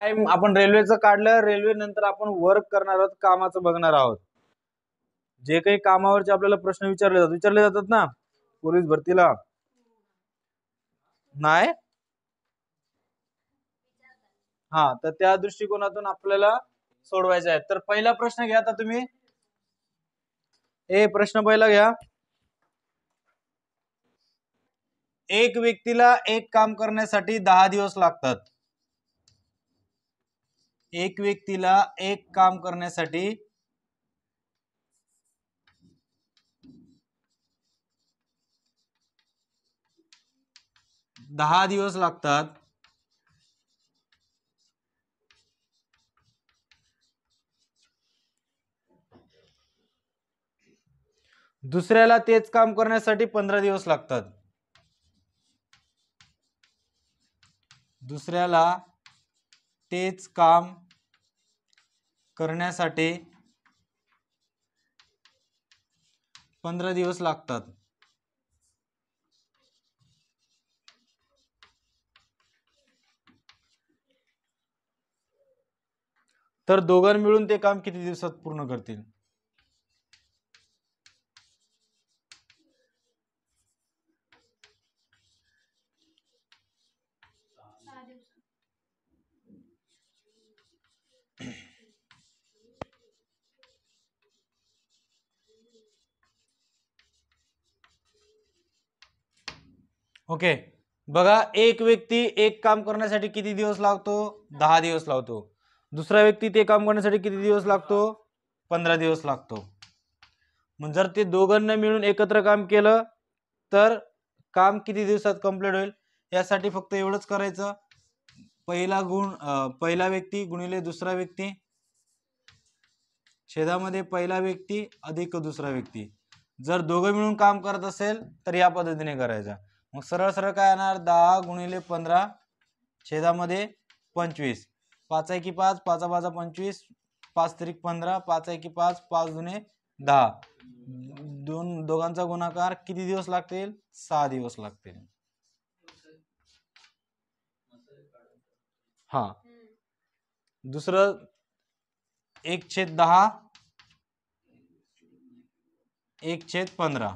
Time आपण रेल्वेचं काढलं रेल्वे नंतर आपण वर्क करणार आहोत कामाचं बघणार आहोत जे काही कामावरचे आपल्याला प्रश्न विचारले जातात विचारले जातात ना पोलीस भरतीला नाही हा तर त्या दृष्टिकोनातून आपल्याला सोडवायचं आहे तर पहिला प्रश्न घ्या आता तुम्ही ए प्रश्न पहिला घ्या एक व्यक्तीला एक काम करण्यासाठी दहा दिवस लागतात एक व्यक्तीला एक काम करण्यासाठी दहा दिवस लागतात दुसऱ्याला तेच काम करण्यासाठी पंधरा दिवस लागतात दुसऱ्याला तेच काम करण्यासाठी पंधरा दिवस लागतात तर दोघां मिळून ते काम किती दिवसात पूर्ण करतील ओके बघा एक व्यक्ती एक काम करण्यासाठी किती दिवस लागतो दहा दिवस लावतो दुसरा व्यक्ती ते काम करण्यासाठी किती दिवस लागतो पंधरा दिवस लागतो मग जर ते दोघांना मिळून एकत्र काम केलं तर काम किती दिवसात कंप्लीट होईल यासाठी फक्त एवढंच करायचं पहिला गुण पहिला व्यक्ती गुणिले दुसरा व्यक्ती छेदामध्ये पहिला व्यक्ती अधिक दुसरा व्यक्ती जर दोघं मिळून काम करत असेल तर या पद्धतीने करायचा मग सरळ सरळ काय येणार दहा गुणिले पंधरा छेदामध्ये पंचवीस पाच एकी पाच पाच पाचा पंचवीस पाच तरी पंधरा पाच एकी पाच पाच जुने दहा दोन दोघांचा गुणाकार किती दिवस लागतील सहा दिवस लागतील हा दुसरं एक छेद दहा एक छेद पंधरा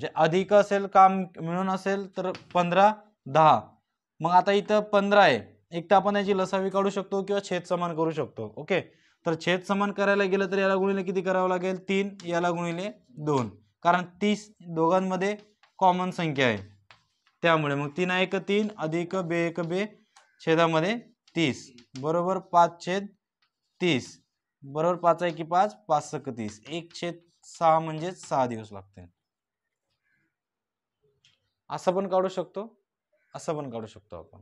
जे अधिक असेल काम मिळून असेल तर पंधरा दहा मग आता इथं पंधरा आहे एक तर आपण याची लसावी काढू शकतो किंवा छेद समान करू शकतो ओके तर छेद समान करायला गेलं तर याला गुणिले किती करावं लागेल तीन याला गुणिले दोन कारण तीस दोघांमध्ये कॉमन संख्या आहे त्यामुळे मग तीन एक तीन अधिक बे एक बे छेदामध्ये तीस बरोबर पाच छेद तीस बरोबर पाच आहे की पाच पाच सक तीस एक छेद सहा म्हणजेच सहा दिवस लागतील असं पण काढू शकतो असं पण काढू शकतो आपण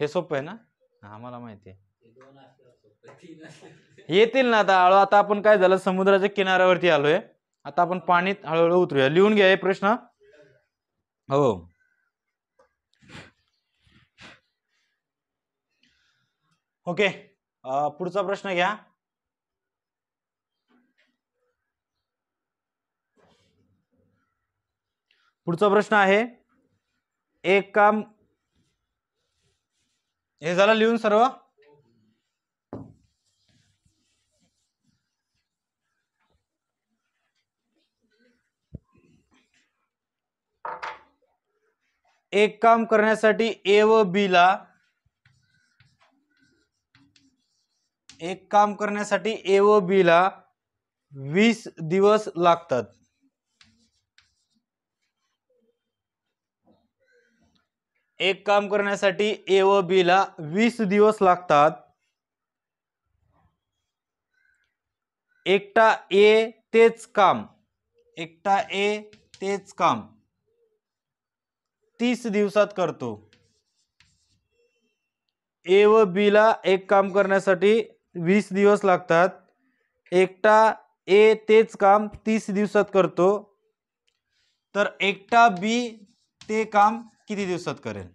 हे सोपं आहे ना आम्हाला माहिती आहे येतील ना आता हळू आता आपण काय झालं समुद्राच्या किनाऱ्यावरती आलोय आता आपण पाणीत हळूहळू उतरूया लिहून घ्या हे प्रश्न हो ओके पुढचा प्रश्न घ्या पुढचा प्रश्न आहे एक काम हे झालं लिहून सर्व एक काम करण्यासाठी ए व बी ला एक काम करण्यासाठी ए व बी ला वीस दिवस लागतात एक काम करण्यासाठी ए व बीला वीस दिवस लागतात एकटा ए तेच काम एकटा ए तेच काम तीस दिवसात करतो ए व बीला एक काम करण्यासाठी वीस दिवस लागतात एकटा ए तेच काम तीस दिवसात करतो तर एकटा बी ते काम किती दिवसात करेल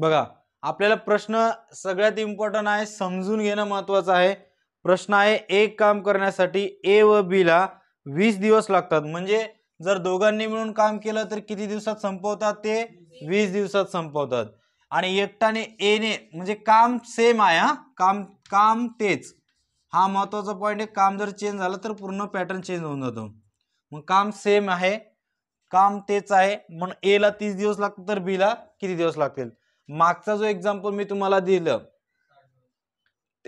बघा आपल्याला प्रश्न सगळ्यात इम्पॉर्टंट आहे समजून घेणं महत्वाचं आहे प्रश्न आहे एक काम करण्यासाठी ए व बी ला वीस दिवस लागतात म्हणजे जर दोघांनी मिळून काम केलं तर किती दिवसात संपवतात ते वीस दिवसात संपवतात आणि एकटाने एने म्हणजे काम सेम आहे हा काम काम तेच हा महत्वाचा पॉईंट आहे काम जर चेंज झालं तर पूर्ण पॅटर्न चेंज होऊन जातो मग काम सेम आहे काम तेच आहे म्हणून एला तीस दिवस लागतात तर बी ला किती दिवस लागतील मागचा जो एक्झाम्पल मी तुम्हाला दिलं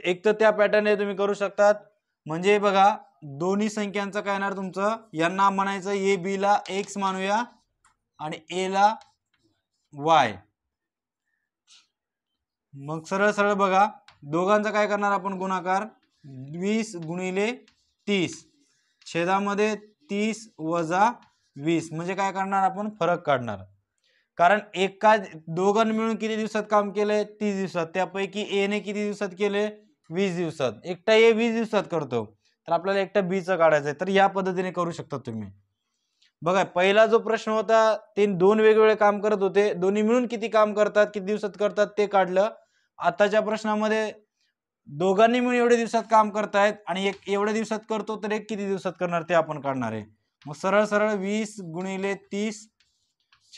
एक तर त्या हे तुम्ही करू शकतात म्हणजे बघा दोन्ही संख्यांचं काय येणार तुमचं यांना म्हणायचं ए ला एक्स मानूया आणि एला वाय मग सरळ सरळ बघा दोघांचा काय करणार आपण गुणाकार वीस गुणिले तीस छेदामध्ये तीस वजा वीस म्हणजे काय करणार आपण फरक काढणार कारण एका दोघांनी मिळून किती दिवसात काम केले तीस दिवसात त्यापैकी ए ने किती दिवसात केले वीस दिवसात एकटा ए वीस दिवसात करतो तर आपल्याला एकटा चा काढायचं आहे तर या पद्धतीने करू शकता तुम्ही बघा पहिला जो प्रश्न होता ते दोन वेगवेगळे काम करत होते दोन्ही मिळून किती काम करतात किती दिवसात करतात ते काढलं आताच्या प्रश्नामध्ये दोघांनी मिळून एवढ्या दिवसात काम करतायत आणि एक एवढ्या दिवसात करतो तर एक किती दिवसात करणार ते आपण काढणार आहे मग सरळ सरळ वीस गुणिले तीस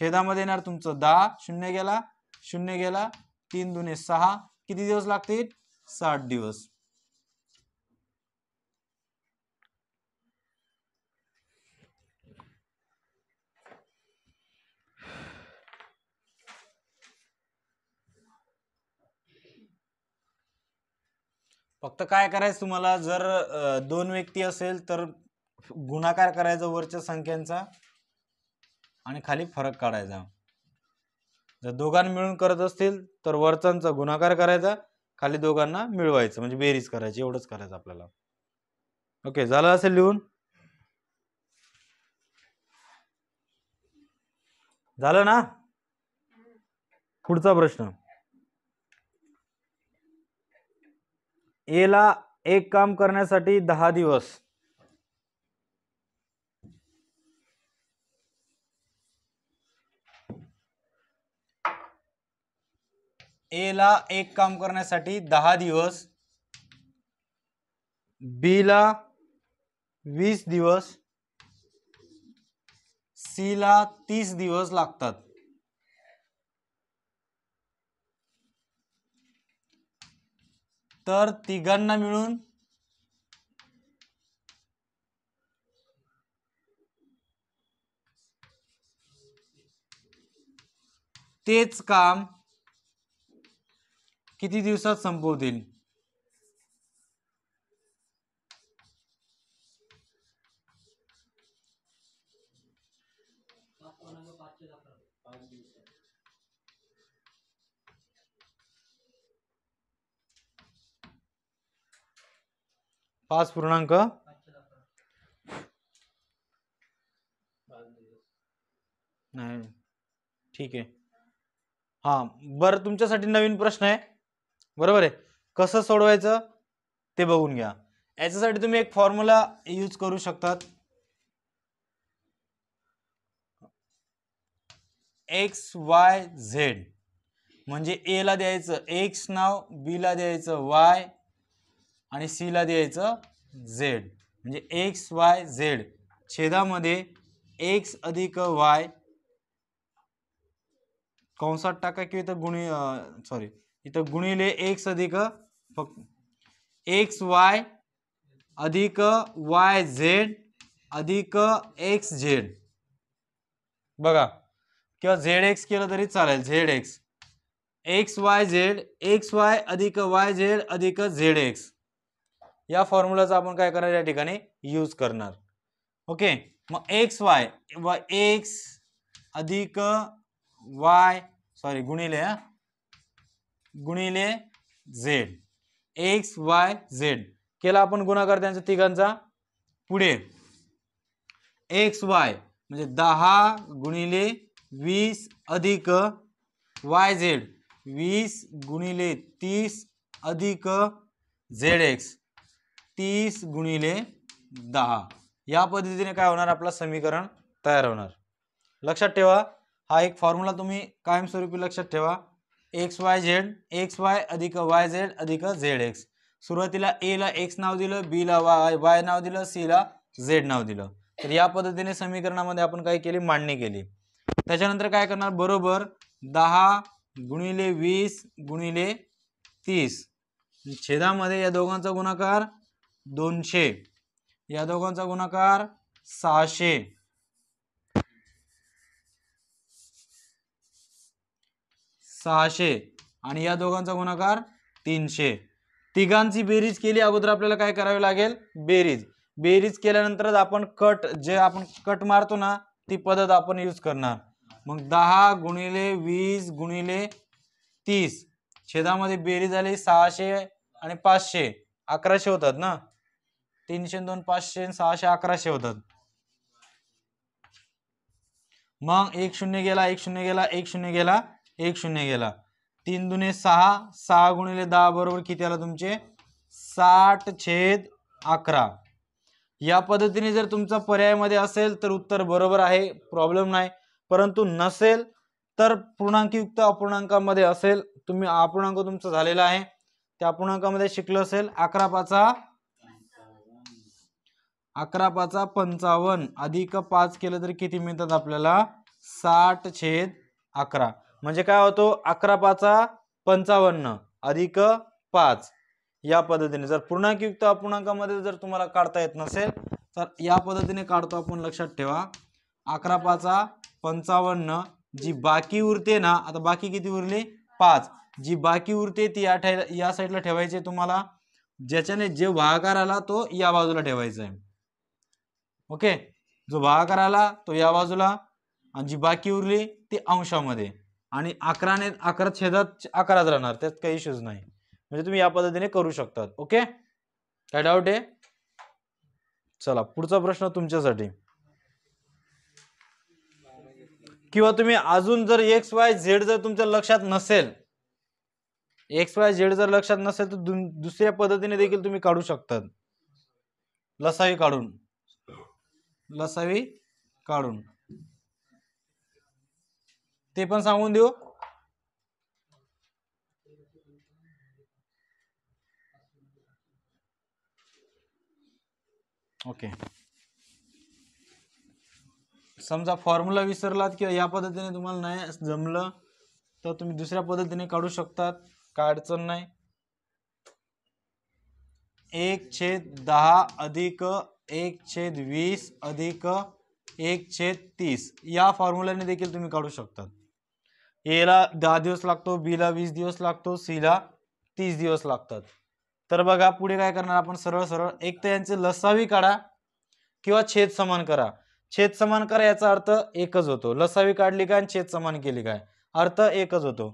छेदामध्ये येणार तुमचं दहा शून्य गेला शून्य गेला तीन दुने सहा किती दिवस लागतील साठ दिवस फक्त काय करायचं तुम्हाला जर दोन व्यक्ती असेल तर गुणाकार करायचा वरच्या संख्यांचा आणि खाली फरक काढायचा जर दोघांना मिळून करत असतील तर वरचांचा गुणाकार करायचा खाली दोघांना मिळवायचं म्हणजे बेरीज करायची एवढंच करायचं आपल्याला ओके झालं असेल लिहून झालं ना पुढचा प्रश्न एला एक काम करण्यासाठी दहा दिवस एला एक काम करण्यासाठी दहा दिवस बीला वीस दिवस सी ला तीस दिवस लागतात तर तिघांना मिळून तेच काम किती दिवसात संपवतील पाच पूर्णांक नाही ठीक आहे हा बरं तुमच्यासाठी नवीन प्रश्न आहे बरोबर आहे कसं सोडवायचं ते बघून घ्या याच्यासाठी तुम्ही एक फॉर्म्युला यूज करू शकतात एक्स वाय झेड म्हणजे एला द्यायचं एक्स नाव बी ला द्यायचं वाय आणि सीला द्यायचं झेड म्हणजे एक्स वाय झेड छेदामध्ये एक्स अधिक वाय कंसात टाका की इथं गुणी सॉरी इथं गुणिले एक्स अधिक फक्त एक्स वाय अधिक वाय झेड अधिक एक्स झेड बघा किंवा झेड एक्स केलं तरी चालेल Z X X Y Z X Y अधिक वाय झेड अधिक झेड एक्स या फॉर्म्युलाचा आपण काय करणार या ठिकाणी यूज करणार ओके मग एक्स वाय व एक्स अधिक वाय सॉरी गुणिले गुणिले झेड एक्स वाय झेड केला आपण गुणाकार त्यांचा तिघांचा पुढे एक्स वाय म्हणजे दहा गुणिले वीस अधिक वाय झेड वीस गुणिले तीस अधिक झेड एक्स तीस गुणिले दहा या पद्धतीने काय होणार आपला समीकरण तयार होणार लक्षात ठेवा हा एक फॉर्म्युला तुम्ही कायमस्वरूपी लक्षात ठेवा X Y Z X Y अधिक वाय झेड अधिक झेड एक्स सुरुवातीला एला एक्स नाव दिलं बीला वाय वाय नाव दिलं ला झेड नाव दिलं तर या पद्धतीने समीकरणामध्ये आपण काय केली मांडणी केली त्याच्यानंतर काय करणार बरोबर दहा गुणिले वीस गुणिले तीस छेदामध्ये या दोघांचा गुणाकार दोनशे या दोघांचा गुणाकार सहाशे सहाशे आणि या दोघांचा गुणाकार तीनशे तिघांची बेरीज केली अगोदर आपल्याला काय करावे लागेल बेरीज बेरीज केल्यानंतरच आपण कट जे आपण कट मारतो ना ती पद्धत आपण यूज करणार मग दहा गुणिले वीस गुणिले तीस छेदामध्ये बेरीज आली सहाशे आणि पाचशे अकराशे होतात ना तीनशे दोन पाचशे सहाशे अकराशे होतात मग एक शून्य गेला एक शून्य गेला एक शून्य गेला एक शून्य गेला तीन दुने सहा सहा गुणिले दहा बरोबर किती आला तुमचे साठ छेद अकरा या पद्धतीने जर तुमचा मध्ये असेल तर उत्तर बरोबर आहे प्रॉब्लेम नाही परंतु नसेल तर पूर्णांकयुक्त अपूर्णांकामध्ये असेल तुम्ही अपूर्णांक तुमचा झालेला आहे त्या अपूर्णांकामध्ये शिकलं असेल अकरा पाचा अकरा पाचा पंचावन्न अधिक पाच केलं तर किती मिळतात आपल्याला साठ छेद अकरा म्हणजे काय होतो अकरा पाचा पंचावन्न अधिक पाच या पद्धतीने जर पूर्णांकयुक्त अपूर्णांकामध्ये जर तुम्हाला काढता येत नसेल तर या पद्धतीने काढतो आपण लक्षात ठेवा अकरा पाचा पंचावन्न जी बाकी उरते ना आता बाकी किती उरली पाच जी बाकी उरते ती या ठे या साईडला ठेवायची तुम्हाला ज्याच्याने जे भागाकार आला तो या बाजूला ठेवायचा आहे ओके जो भागाकार आला तो या बाजूला आणि जी बाकी उरली ती अंशामध्ये आणि अकराने अकरा छेदात अकराच राहणार त्यात काही इश्यूज नाही म्हणजे तुम्ही या पद्धतीने करू शकतात ओके काय डाऊट आहे चला पुढचा प्रश्न तुमच्यासाठी किंवा तुम्ही अजून जर एक्स वाय झेड जर तुमच्या लक्षात नसेल एक्स वाय झेड जर लक्षात नसेल तर दुसऱ्या पद्धतीने देखील तुम्ही काढू शकतात लसाही काढून लसावी काढून ते पण सांगून देऊ ओके समजा फॉर्म्युला विसरलात किंवा या पद्धतीने तुम्हाला नाही जमलं तर तुम्ही दुसऱ्या पद्धतीने काढू शकतात काय अडचण नाही एक छेद दहा अधिक एक छेद वीस अधिक एक छेद तीस या फॉर्म्युलाने देखील तुम्ही काढू शकतात एला दहा दिवस लागतो बीला वीस दिवस लागतो सीला तीस दिवस लागतात तर बघा पुढे काय करणार आपण सरळ सरळ एक तर यांचे लसावी काढा किंवा छेद समान करा छेद समान करा याचा अर्थ एकच होतो लसावी काढली काय आणि छेद समान केली काय अर्थ एकच होतो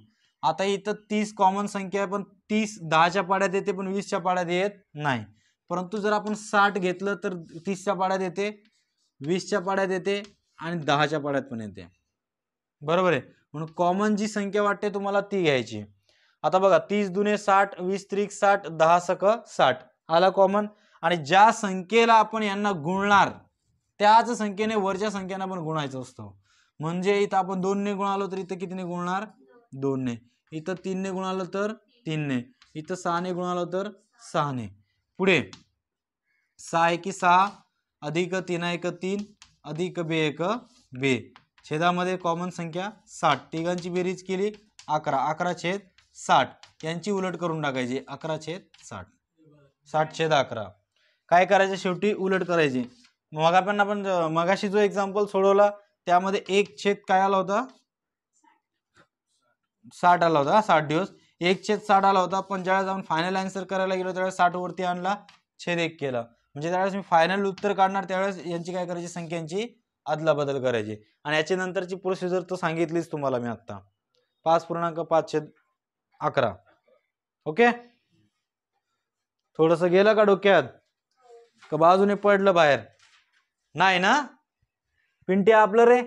आता इथं तीस कॉमन संख्या आहे पण तीस दहाच्या पाड्यात येते पण वीसच्या पाड्यात येत नाही परंतु जर आपण साठ घेतलं तर तीसच्या पाड्यात येते वीसच्या पाड्यात येते आणि दहाच्या पाड्यात पण येते बरोबर आहे म्हणून कॉमन जी संख्या वाटते तुम्हाला ती घ्यायची आता बघा तीस दुने साठ वीस त्रिक साठ दहा सक साठ आला कॉमन आणि ज्या संख्येला आपण यांना गुणणार त्याच संख्येने वरच्या संख्येने आपण गुणायचं असतो म्हणजे इथं आपण दोनने गुणालो तर इथं कितीने गुणणार दोनने इथं तीनने गुणालो तर तीनने इथं सहाने गुणालो तर सहाने पुढे सहा एकी सहा अधिक तीन एक तीन अधिक बे एक बे छेदामध्ये कॉमन संख्या साठ तिघांची बेरीज केली अकरा अकरा छेद साठ यांची उलट करून टाकायची अकरा छेद साठ साठ छेद अकरा काय करायचं शेवटी उलट करायची मग आपण आपण मगाशी जो एक्झाम्पल सोडवला त्यामध्ये एक छेद काय आला होता साठ आला होता साठ दिवस एक छेद साठ आला होता पण ज्यावेळेस आपण फायनल आन्सर करायला गेलो त्यावेळेस वरती आणला छेद एक केला म्हणजे त्यावेळेस मी फायनल उत्तर काढणार त्यावेळेस यांची काय करायची संख्यांची अदलाबदल करायची आणि याच्यानंतरची प्रोसिजर तर सांगितलीच तुम्हाला मी आत्ता पाच पूर्णांक पाच छेद अकरा ओके थोडंसं गेलं का डोक्यात का बाजूने पडलं बाहेर नाही ना पिंटे आपलं रे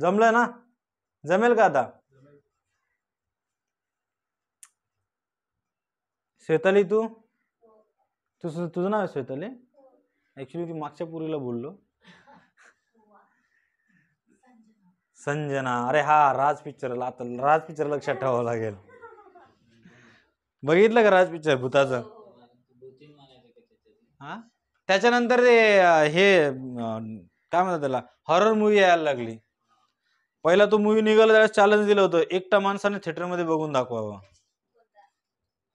जमलं ना जमेल का आता श्वेताली तू तुझं तुझं नाव आहे श्वेताली ऍक्च्युली ती मागच्या पुरीला बोललो संजना अरे हा राज पिक्चरला आता राज पिक्चर लक्षात ठेवावं लागेल बघितलं का राज पिक्चर भूताचं हा त्याच्यानंतर हे काय म्हणतात त्याला हॉरर मूवी यायला लागली पहिला तो मूवी निघाला त्यावेळेस चॅलेंज दिलं होतं एकटा माणसाने थिएटरमध्ये बघून दाखवावं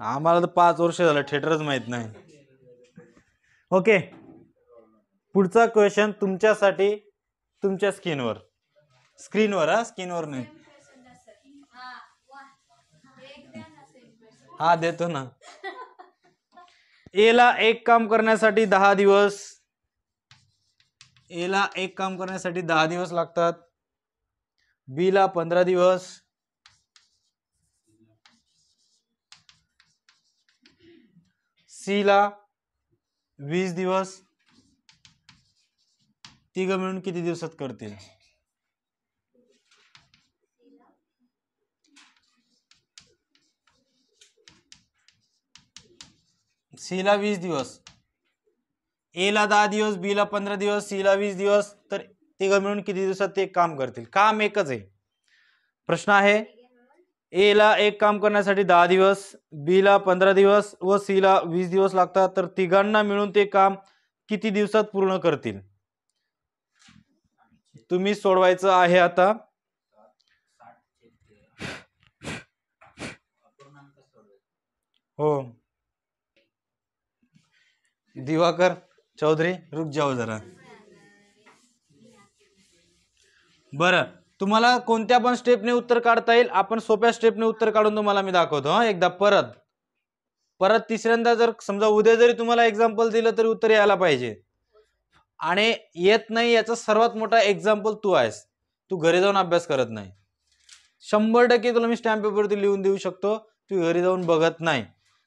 आम्हाला तर पाच वर्ष झालं थिएटरच माहित नाही ओके पुढचा क्वेश्चन तुमच्यासाठी तुमच्या स्किनवर स्क्रीनवर हा स्किनवर नाही हा देतो ना एला एक काम करण्यासाठी दहा दिवस एला एक काम करण्यासाठी दहा दिवस लागतात बीला पंधरा दिवस सीला वीस दिवस तिघ मिळून किती दिवसात करतील सीला वीस दिवस एला दहा दिवस बी ला पंधरा दिवस सी ला वीस दिवस तर तिघ मिळून किती दिवसात ते काम करतील काम एकच आहे प्रश्न आहे एला एक काम करण्यासाठी दहा दिवस बी ला पंधरा दिवस व सी ला वीस दिवस लागतात तर तिघांना मिळून ते काम किती दिवसात पूर्ण करतील तुम्ही सोडवायचं आहे आता हो दिवाकर चौधरी रुक जाओ जरा बरं तुम्हाला कोणत्या पण स्टेपने उत्तर काढता येईल आपण सोप्या स्टेपने उत्तर काढून तुम्हाला मी दाखवतो हा एकदा परत परत तिसऱ्यांदा जर समजा उद्या जरी तुम्हाला एक्झाम्पल दिलं तरी उत्तर यायला पाहिजे आणि येत नाही याचा सर्वात मोठा एक्झाम्पल तू आहेस तू घरी जाऊन अभ्यास करत नाही शंभर टक्के तुला मी स्टॅम्प पेपरवरती लिहून देऊ शकतो तू घरी जाऊन बघत नाही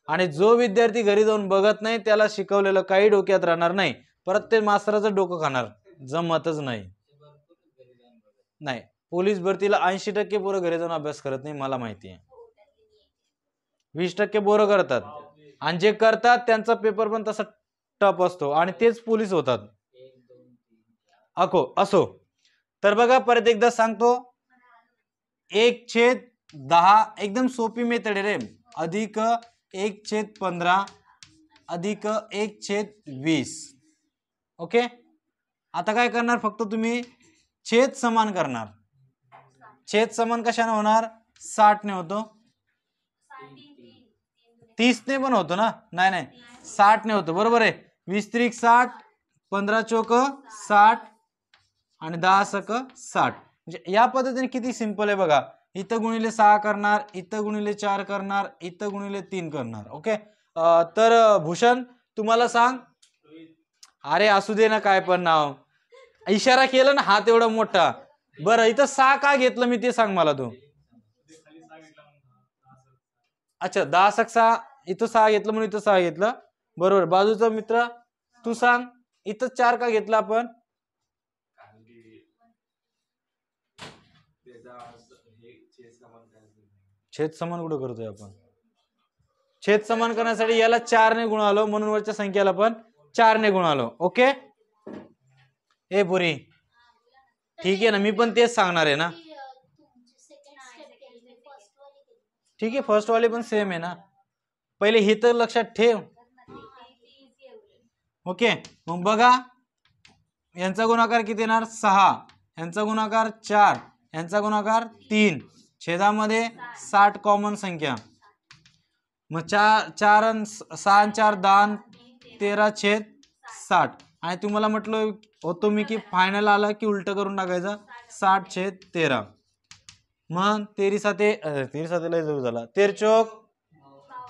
आणि जो विद्यार्थी घरी जाऊन बघत नाही त्याला शिकवलेलं काही डोक्यात राहणार नाही परत ते मास्तराचं डोकं खाणार जमतच नाही नाही पोलीस भरतीला ऐंशी टक्के पोरं घरी जाऊन अभ्यास करत नाही मला माहिती आहे वीस टक्के पोरं करतात आणि जे करतात त्यांचा पेपर पण तसा टप असतो आणि तेच पोलीस होतात अको असो तर बघा परत एकदा सांगतो एक छेद दहा एकदम सोपी मेथड रे अधिक एक छेद पंधरा अधिक एक छेद वीस ओके आता काय करणार फक्त तुम्ही छेद समान करणार छेद समान कशाने होणार साठने होतो तीसने पण होतो ना नाही नाही ने होतो बरोबर आहे वीस त्रिक साठ पंधरा चोक साठ आणि दहा सक साठ म्हणजे या पद्धतीने किती सिंपल आहे बघा इथं गुणिले सहा करणार इथं गुणिले चार करणार इथं गुणिले तीन करणार ओके आ, तर भूषण तुम्हाला सांग अरे असू दे ना काय पण नाव इशारा केला ना हात एवढा मोठा बरं इथं सहा का घेतलं मी ते सांग मला तू अच्छा दहा सक सहा इथं सहा घेतलं म्हणून इथं सहा घेतलं बरोबर बाजूचा मित्र तू सांग इथं चार का घेतलं आपण छेद समान कुठं करतोय आपण छेद समान करण्यासाठी याला चारने गुण आलो म्हणून वरच्या संख्येला पण चारने गुण आलो ओके ए पुरी ठीक आहे ना मी पण तेच सांगणार आहे ना ठीक आहे फर्स्ट वाले पण सेम आहे ना पहिले हे तर लक्षात ठेव ओके मग बघा यांचा गुणाकार किती येणार सहा यांचा गुणाकार चार यांचा गुणाकार तीन छेदामध्ये साठ कॉमन संख्या मग चार चार सहा चार दहा तेरा छेद साठ आणि तुम्हाला म्हटलं होतो मी की फायनल आला की उलट करून टाकायचा साठ छेद तेरा मग तेरी साते तेरी सातेला जरूर झाला तेरचोक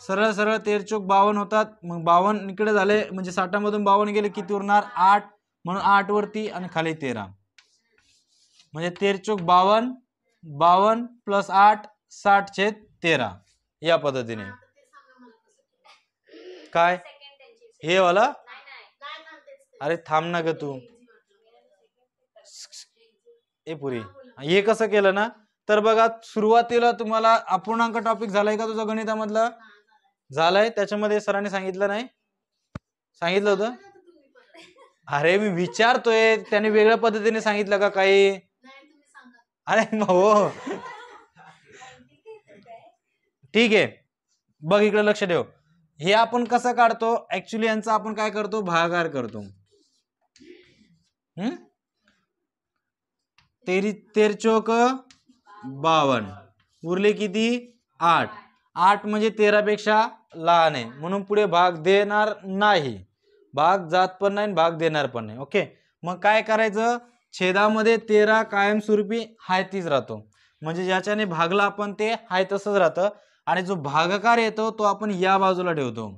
सरळ सरळ तेरचोक बावन्न होतात मग बावन इकडे झाले म्हणजे साठामधून बावन्न गेले किती उरणार आठ म्हणून आठ वरती आणि खाली तेरा म्हणजे तेरचोक बावन बावन्न प्लस आठ साठ छेद तेरा या पद्धतीने काय हे वाला अरे थांब ना ग तू ए पुरी हे कसं केलं ना तर बघा सुरुवातीला तुम्हाला अपूर्णांक टॉपिक झालाय का तुझा गणितामधला झालाय त्याच्यामध्ये सरांनी सांगितलं नाही सांगितलं होतं अरे मी विचारतोय त्याने वेगळ्या पद्धतीने सांगितलं का काही अरे हो ठीक आहे बघ इकडे लक्ष ठेव हे आपण कसं काढतो ऍक्च्युली यांचा आपण काय करतो भागार करतो तेरी तेर चौक बावन्न उरले किती आठ आठ म्हणजे तेरापेक्षा लहान आहे म्हणून पुढे भाग देणार नाही भाग जात पण नाही भाग देणार पण नाही ओके मग काय करायचं छेदामध्ये तेरा कायमस्वरूपी हायतीच राहतो म्हणजे ज्याच्याने भागला आपण ते हाय तसंच राहतं आणि जो भागकार येतो तो आपण या बाजूला ठेवतो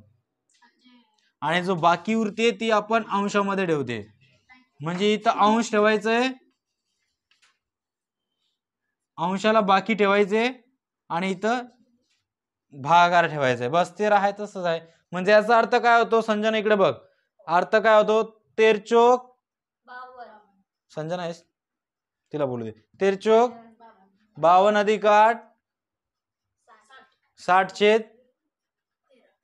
आणि जो बाकी उरते ती आपण अंशामध्ये ठेवते म्हणजे इथं अंश ठेवायचंय अंशाला बाकी ठेवायचे आणि इथं भागार ठेवायचंय बस ते राहाय तसंच आहे म्हणजे याचा अर्थ काय होतो संजना इकडे बघ अर्थ काय होतो तेरचोक संजना आहेस तिला बोलू दे तेरचोक बावन अधिक आठ साठ छेद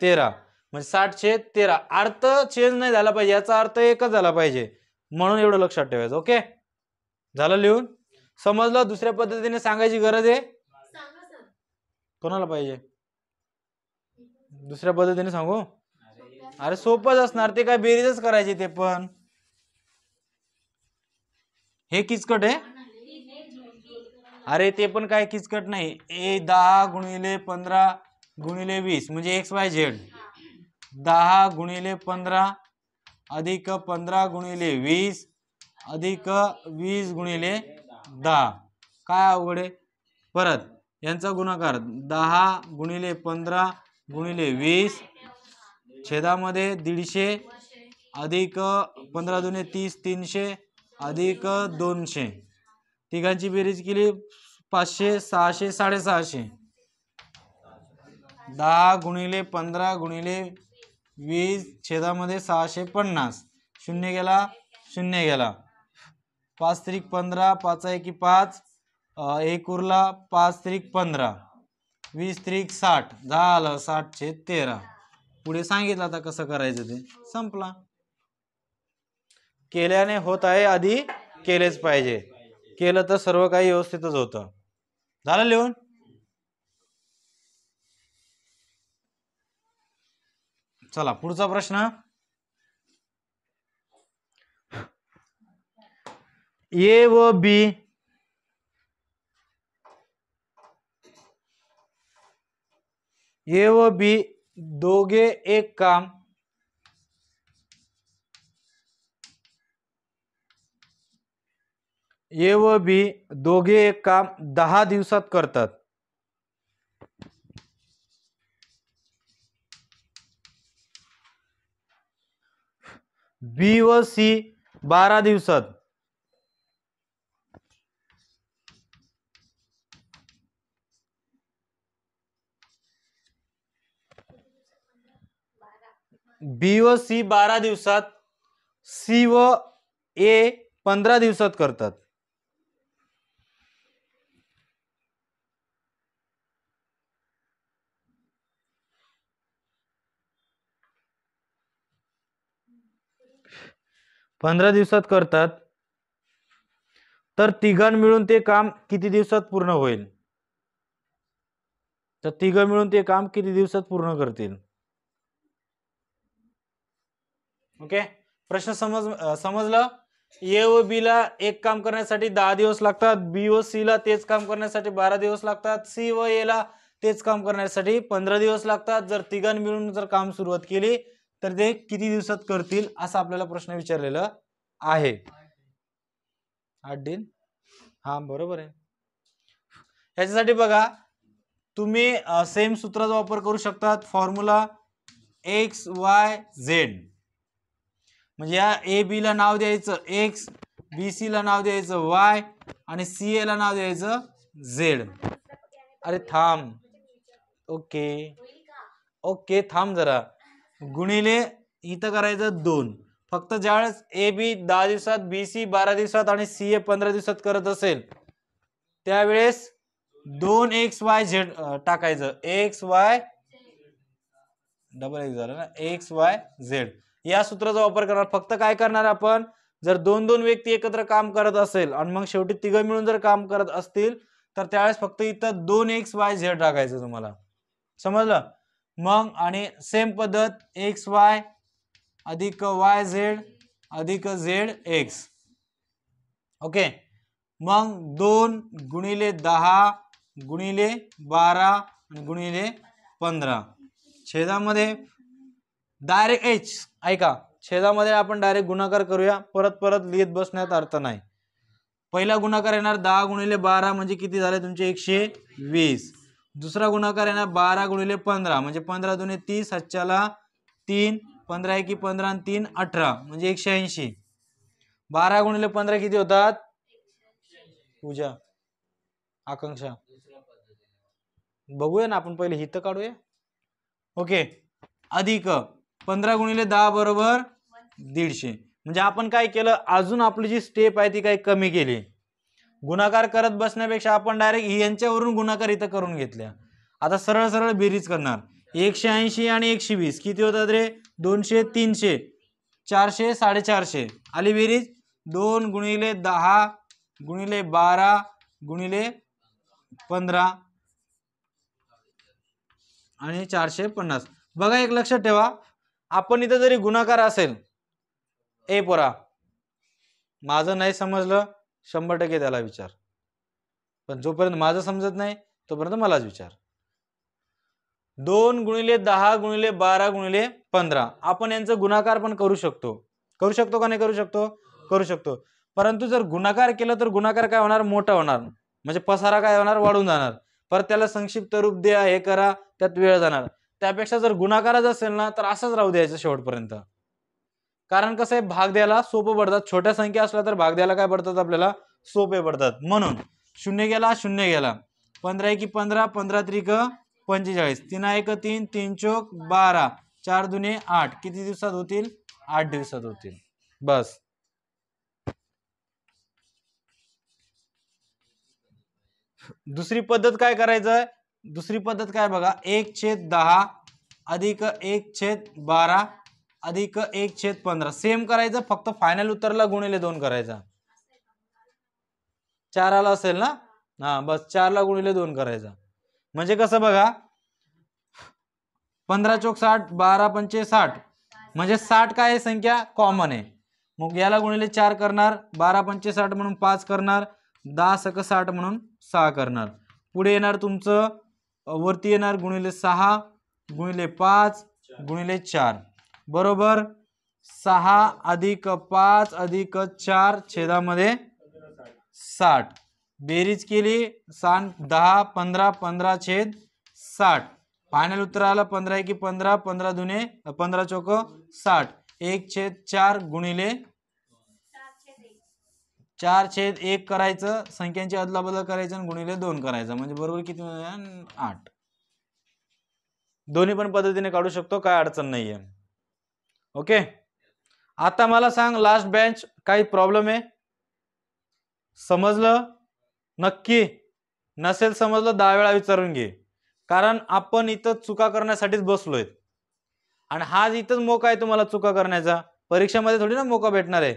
तेरा म्हणजे साठ छेद तेरा अर्थ चेंज नाही झाला पाहिजे याचा अर्थ एकच झाला पाहिजे म्हणून एवढं लक्षात ठेवायचं ओके झालं लिहून समजलं दुसऱ्या पद्धतीने सांगायची गरज आहे कोणाला पाहिजे दुसऱ्या पद्धतीने सांगू अरे सोपंच असणार ते काय बेरीजच करायचे ते पण हे किचकट आहे अरे ते पण काय किचकट नाही ए दहा गुणिले पंधरा गुणिले वीस म्हणजे एक्स वाय झेड दहा गुणिले पंधरा अधिक पंधरा गुणिले वीस अधिक वीस गुणिले दहा काय अवघड परत यांचा गुणाकार दहा गुणिले पंधरा गुणिले वीस छेदामध्ये दीडशे अधिक पंधरा दुने तीस तीनशे अधिक दोनशे तिघांची बेरीज केली पाचशे सहाशे साडेसहाशे दहा गुणिले पंधरा गुणिले वीस छेदामध्ये सहाशे पन्नास शून्य गेला शून्य गेला पाच त्रिक पंधरा पाच एकी पाच एक उरला पाच त्रिक पंधरा वीस त्रिक साठ झालं साठशे तेरा पुढे सांगितलं आता कसं करायचं ते संपला केल्याने होत आहे आधी केलेच पाहिजे केलं तर सर्व काही व्यवस्थितच होतं झालं लिहून चला पुढचा प्रश्न ए व बी ए व बी दोघे एक काम ए व बी दोघे एक काम दहा दिवसात करतात बी व सी बारा दिवसात बी व सी बारा दिवसात सी व ए पंधरा दिवसात करतात पंधरा दिवसात करतात तर तिघां मिळून ते काम किती दिवसात पूर्ण होईल तर तिघ मिळून ते काम किती दिवसात पूर्ण करतील ओके प्रश्न समज समजलं ए व बी ला एक काम करण्यासाठी दहा दिवस लागतात बी व सी ला तेच काम करण्यासाठी बारा दिवस लागतात सी व ए ला तेच काम करण्यासाठी पंधरा दिवस लागतात जर तिघां मिळून जर काम सुरुवात केली तर ते किती दिवसात करतील असा आपल्याला प्रश्न विचारलेला आहे आठ दिन हा बरोबर आहे ह्याच्यासाठी बघा तुम्ही सेम सूत्राचा वापर करू शकतात फॉर्म्युला एक्स वाय झेड म्हणजे या ए बीला नाव द्यायचं एक्स बी सीला नाव द्यायचं वाय आणि सी ए ला नाव द्यायचं झेड अरे थांब ओके ओके थांब जरा गुणिले इथं करायचं दोन फक्त ज्यावेळेस ए बी दहा दिवसात बी सी बारा दिवसात आणि सी ए पंधरा दिवसात करत असेल त्यावेळेस दोन एक्स वाय झेड टाकायचं एक्स वाय डबल एक्स झालं ना एक्स वाय झेड या सूत्राचा वापर करणार फक्त काय करणार आपण जर दोन दोन व्यक्ती एकत्र काम करत असेल आणि मग शेवटी तिघ मिळून जर काम करत असतील तर त्यावेळेस फक्त इथं दोन एक्स वाय झेड टाकायचं तुम्हाला समजलं मग आणि सेम पद्धत एक्स वाय अधिक वाय झेड अधिक झेड एक्स ओके मग दोन गुणिले दहा गुणिले बारा गुणिले पंधरा छेदामध्ये डायरेक्ट एच ऐका छेदामध्ये आपण डायरेक्ट गुणाकार करूया परत परत लिहित बसण्यात अर्थ नाही पहिला गुणाकार येणार दहा गुणिले बारा म्हणजे किती झाले तुमचे एकशे वीस दुसरा गुणाकार आहे ना बारा गुणिले पंधरा म्हणजे पंधरा दोन तीस हातच्याला तीन पंधरा एकी पंधरा तीन अठरा म्हणजे एकशे ऐंशी बारा गुणिले पंधरा किती होतात पूजा आकांक्षा बघूया ना आपण पहिले हित काढूया ओके अधिक पंधरा गुणिले दहा बरोबर दीडशे म्हणजे आपण काय केलं अजून आपली जी स्टेप आहे ती काही कमी केली गुणाकार करत बसण्यापेक्षा आपण डायरेक्ट यांच्यावरून गुणाकार इथं करून घेतल्या आता सरळ सरळ बेरीज करणार एकशे ऐंशी आणि एकशे वीस किती होतात रे दोनशे तीनशे चारशे साडेचारशे आली बेरीज दोन गुणिले दहा गुणिले बारा गुणिले पंधरा आणि चारशे पन्नास बघा एक लक्षात ठेवा आपण इथं जरी गुणाकार असेल ए पोरा माझं नाही समजलं शंभर टक्के त्याला विचार पण जोपर्यंत माझं समजत नाही तोपर्यंत मलाच विचार दोन गुणिले दहा गुणिले बारा गुणिले पंधरा आपण यांचा गुणाकार पण करू शकतो करू शकतो का नाही करू शकतो करू शकतो परंतु जर गुणाकार केला तर गुणाकार काय होणार मोठा होणार म्हणजे पसारा काय होणार वाढून जाणार परत त्याला संक्षिप्त रूप द्या हे करा त्यात वेळ जाणार त्यापेक्षा जर गुणाकारच असेल ना तर असंच राहू द्यायचं शेवटपर्यंत कारण कसं आहे भाग द्यायला सोपं पडतात छोट्या संख्या असल्या तर भाग द्यायला काय पडतात आपल्याला सोपे पडतात म्हणून शून्य गेला शून्य गेला पंधरा एकी पंधरा पंधरा त्रिक पंचेचाळीस तीन एक तीन तीन चोक बारा चार दुने आठ किती दिवसात होतील आठ दिवसात होतील बस दुसरी पद्धत काय करायचं दुसरी पद्धत काय बघा एक छेद दहा अधिक एक छेद बारा अधिक एक छेद पंधरा सेम करायचं फक्त फायनल उत्तरला गुणिले दोन करायचा चाराला असेल ना हा बस चारला गुणिले दोन करायचा म्हणजे कसं बघा पंधरा चौक साठ बारा पंचे साठ म्हणजे साठ काय आहे संख्या कॉमन आहे मग याला गुणिले चार करणार बारा पंचे साठ म्हणून पाच करणार दहा सक साठ म्हणून सहा करणार पुढे येणार तुमचं वरती येणार गुणिले सहा गुणिले पाच गुणिले चार बरोबर सहा अधिक पाच अधिक चार छेदामध्ये साठ बेरीज केली सान दहा पंधरा पंधरा छेद साठ फायनल उत्तर आलं पंधरा एकी पंधरा पंधरा दुने पंधरा चौक साठ एक छेद चार गुणिले चार छेद एक करायचं संख्यांची अदलाबदल करायचं आणि गुणिले दोन करायचं म्हणजे बरोबर किती आठ दोन्ही पण पद्धतीने काढू शकतो काय अडचण नाहीये ओके आता मला सांग लास्ट बेंच काही प्रॉब्लेम आहे समजलं नक्की नसेल समजलं दहा वेळा विचारून घे कारण आपण इथं चुका करण्यासाठीच बसलोय आणि हाच इथंच मोका आहे तुम्हाला चुका करण्याचा परीक्षेमध्ये थोडी ना मोका भेटणार आहे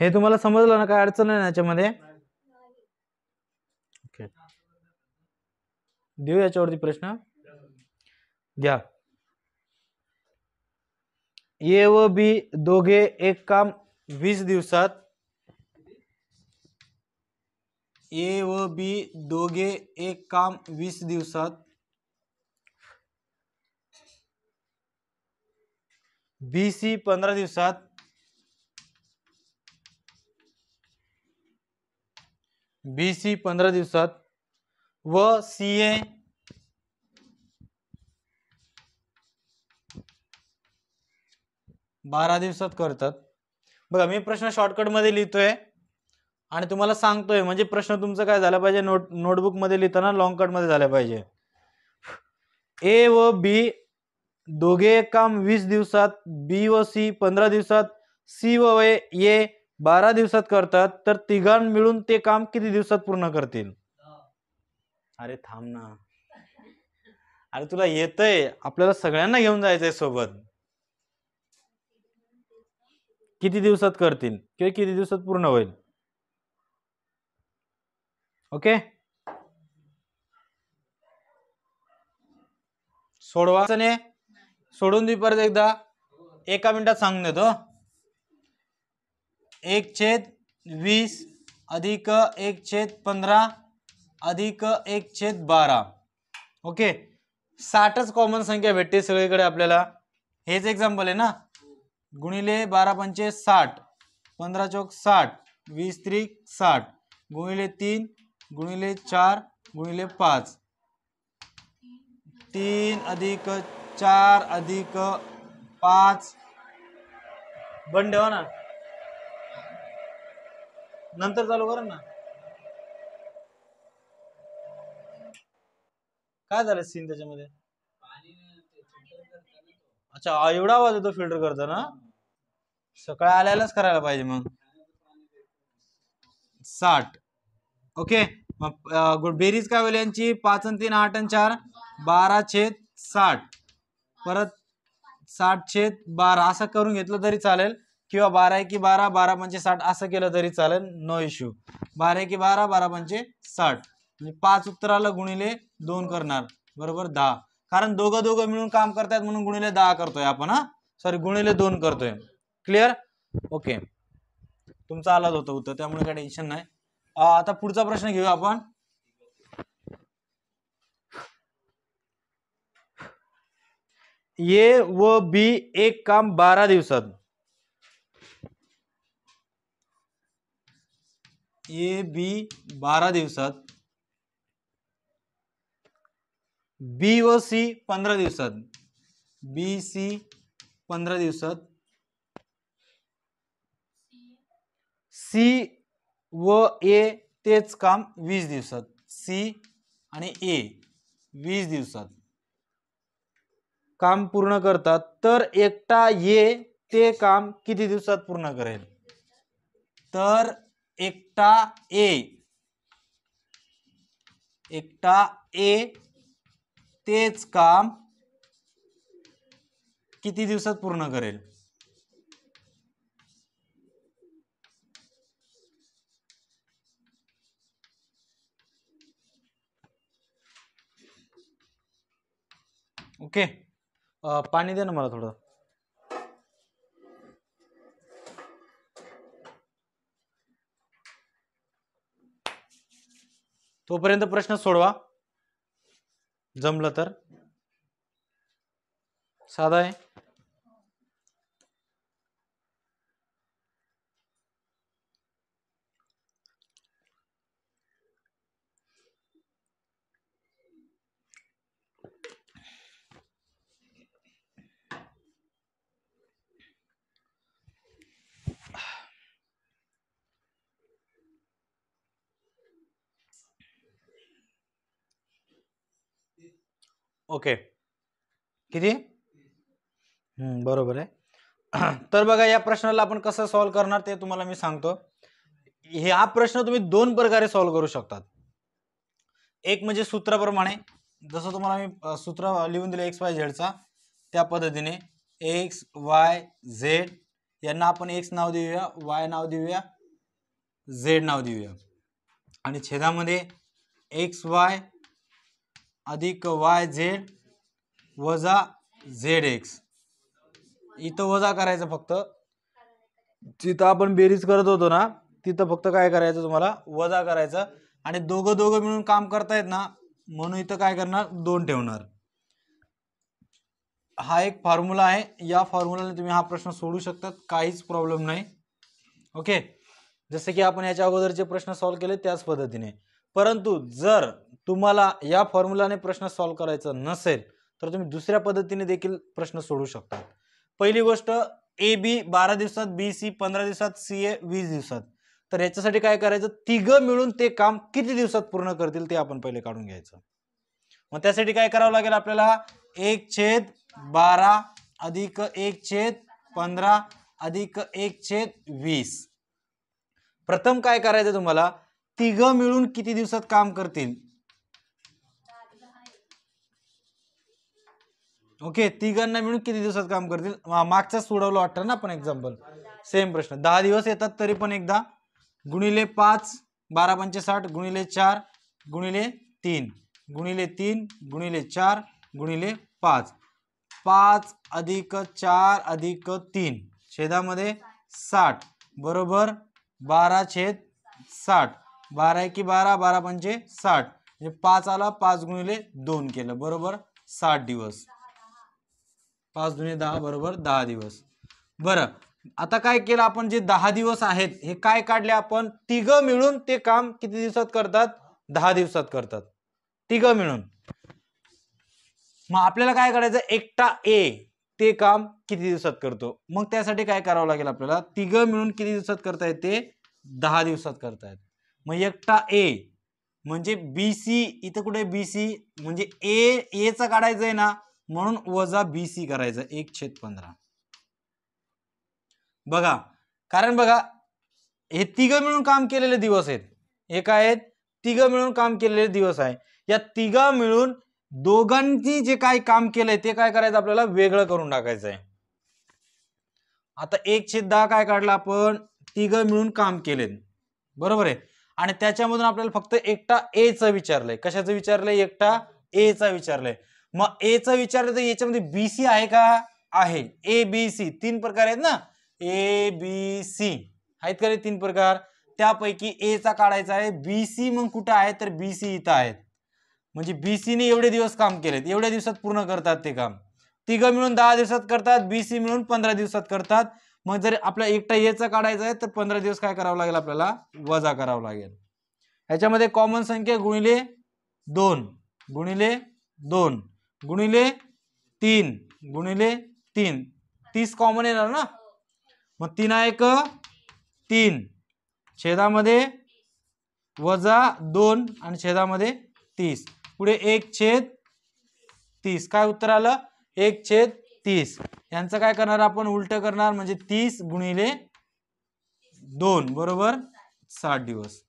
हे तुम्हाला समजलं ना काय अडचण आहे ना याच्यामध्ये देऊ याच्यावरती प्रश्न घ्या ए व बी दोघे एक काम वीस दिवसात ए व बी दोघे एक काम वीस दिवसात बी सी पंधरा दिवसात बी सी पंधरा दिवसात व सी ए बारा दिवसात करतात बघा मी प्रश्न शॉर्टकटमध्ये लिहितोय आणि तुम्हाला सांगतोय म्हणजे प्रश्न तुमचं काय झाला पाहिजे नोट नोटबुकमध्ये लिहिताना लॉंग कटमध्ये झाला पाहिजे ए व बी दोघे काम वीस दिवसात बी व सी पंधरा दिवसात सी व ए बारा दिवसात करतात तर तिघां मिळून ते काम किती दिवसात पूर्ण करतील अरे थांब ना अरे तुला येतय आपल्याला सगळ्यांना घेऊन जायचंय सोबत किती दिवसात करतील किंवा किती दिवसात पूर्ण होईल ओके सोडवा सोडून दे परत एकदा एका मिनिटात सांगून देतो एक छेद वीस अधिक एक छेद पंधरा अधिक एक छेद बारा ओके साठच कॉमन संख्या भेटते सगळीकडे आपल्याला हेच एक्झाम्पल आहे ना गुणिले बारा पंचे साठ पंधरा चौक साठ वीस त्रिक साठ गुणिले तीन गुणिले चार गुणिले पाच तीन अधिक चार अधिक पाच बंड ना नंतर चालू करा ना काय झालं सीन त्याच्यामध्ये अच्छा एवढा आवाज येतो फिल्टर ना सकाळ आल्यालाच करायला पाहिजे मग साठ ओके मग बेरीज काय यांची पाच आणि तीन आठ आणि चार बारा छेद साठ परत साठ छेद बारा असं करून घेतलं तरी चालेल किंवा बारा एकी बारा बारा म्हणजे साठ असं केलं तरी चालेल नो इश्यू बारा एकी बारा बारा म्हणजे साठ म्हणजे पाच उत्तराला गुणिले दोन करणार बरोबर दहा कारण दोघं दोघं मिळून काम करतायत म्हणून गुणिले दहा करतोय आपण हा सॉरी गुणिले दोन करतोय क्लिअर ओके तुमचा आलाच होतं उत्तर त्यामुळे काही टेन्शन नाही आता पुढचा प्रश्न घेऊ आपण ए व बी एक काम बारा दिवसात ए बी बारा दिवसात बी व सी पंधरा दिवसात बी सी पंधरा दिवसात सी व ए तेच काम वीस दिवसात सी आणि ए वीस दिवसात काम पूर्ण करतात तर एकटा ये ते काम किती दिवसात पूर्ण करेल तर एकटा ए एकटा ए तेच काम किती दिवसात पूर्ण करेल ओके पाणी दे ना मला थोडं तोपर्यंत प्रश्न सोडवा जमलं तर साधा आहे ओके किती बरोबर आहे तर बघा या प्रश्नाला आपण कसं सॉल्व्ह करणार ते तुम्हाला मी सांगतो हे हा प्रश्न तुम्ही दोन प्रकारे सॉल्व्ह करू शकतात एक म्हणजे सूत्राप्रमाणे जसं तुम्हाला मी सूत्र लिहून दिलं एक्स वाय झेडचा त्या पद्धतीने एक्स वाय झेड यांना आपण एक्स नाव देऊया वाय नाव देऊया झेड नाव देऊया आणि छेदामध्ये एक्स वाय अधिक वाय झेड वजा झेड एक्स इथं वजा करायचं फक्त जिथं आपण बेरीज करत होतो ना तिथं फक्त काय करायचं तुम्हाला वजा करायचं आणि दोघं दोघं मिळून काम करतायत ना म्हणून इथं काय करणार दोन ठेवणार हा एक फॉर्म्युला आहे या फॉर्म्युलाने तुम्ही हा प्रश्न सोडू शकतात काहीच प्रॉब्लेम नाही ओके जसं की आपण याच्या अगोदरचे प्रश्न सॉल्व्ह केले त्याच पद्धतीने परंतु जर तुम्हाला या फॉर्म्युलाने प्रश्न सॉल्व करायचा नसेल तर तुम्ही दुसऱ्या पद्धतीने देखील प्रश्न सोडू शकता पहिली गोष्ट ए बी बारा दिवसात बी सी पंधरा दिवसात सी ए वीस दिवसात तर याच्यासाठी काय करायचं तिघं मिळून ते काम किती दिवसात पूर्ण करतील ते आपण पहिले काढून घ्यायचं मग त्यासाठी काय करावं लागेल आपल्याला एक छेद बारा अधिक एक छेद पंधरा अधिक एक छेद वीस प्रथम काय करायचं तुम्हाला तिघं मिळून किती दिवसात काम करतील ओके तिघांना मिळून किती दिवसात काम करतील मागचा सोडवलं वाटतं ना आपण एक्झाम्पल सेम प्रश्न दहा दिवस येतात तरी पण एकदा गुणिले पाच बारा पंचे साठ गुणिले चार गुणिले तीन गुणिले तीन गुणिले चार गुणिले पाच पाच अधिक चार अधिक तीन छेदामध्ये साठ बरोबर बारा छेद साठ बारा एकी बारा बारा पंचे साठ म्हणजे पाच आला पाच गुणिले दोन केलं बरोबर साठ दिवस पाच दुने दहा बरोबर दहा दिवस बरं आता काय केलं आपण जे दहा दिवस आहेत हे काय काढले आपण तिघं मिळून ते काम किती दिवसात करतात दहा दिवसात करतात तिघं मिळून मग आपल्याला काय करायचं एकटा ए ते काम किती दिवसात करतो मग त्यासाठी काय करावं लागेल आपल्याला तिग मिळून किती दिवसात करतायत ते दहा दिवसात करतायत मग एकटा ए म्हणजे बी सी इथं कुठे बी सी म्हणजे ए एचा काढायचं आहे ना म्हणून वजा बी सी करायचं एक छेद पंधरा बघा कारण बघा हे तिघं मिळून काम केलेले दिवस आहेत हे काय आहेत तिघं मिळून काम केलेले दिवस आहे या तिघा मिळून दोघांनी जे काय काम केलंय ते काय करायचं आपल्याला वेगळं करून टाकायचं आहे आता एक छेद दहा काय काढला आपण तिघं मिळून काम केले बरोबर आहे आणि त्याच्यामधून आपल्याला फक्त एकटा एचं विचारलंय कशाचं विचारलंय एकटा एचा विचारलंय मग एचा विचारलं तर याच्यामध्ये बी सी आहे का आहे ए बी सी तीन प्रकार आहेत ना ए बी सी आहेत का रे तीन प्रकार त्यापैकी एचा काढायचा आहे बी सी मग कुठं आहे तर बी सी इथं आहेत म्हणजे बी सीने एवढे दिवस काम केलेत एवढ्या दिवसात पूर्ण करतात ते काम तिघं मिळून दहा दिवसात करतात बी सी मिळून पंधरा दिवसात करतात मग जर आपल्याला एकटा एचा काढायचा आहे तर पंधरा दिवस काय करावं लागेल आपल्याला वजा करावं लागेल याच्यामध्ये कॉमन संख्या गुणिले दोन गुणिले दोन गुणिले तीन गुणिले तीन तीस कॉमन येणार ना मग तीन एक तीन छेदामध्ये वजा दोन आणि छेदामध्ये तीस पुढे एक छेद तीस काय उत्तर आलं एक छेद तीस यांचं काय करणार आपण उलट करणार म्हणजे तीस गुणिले दोन बरोबर साठ दिवस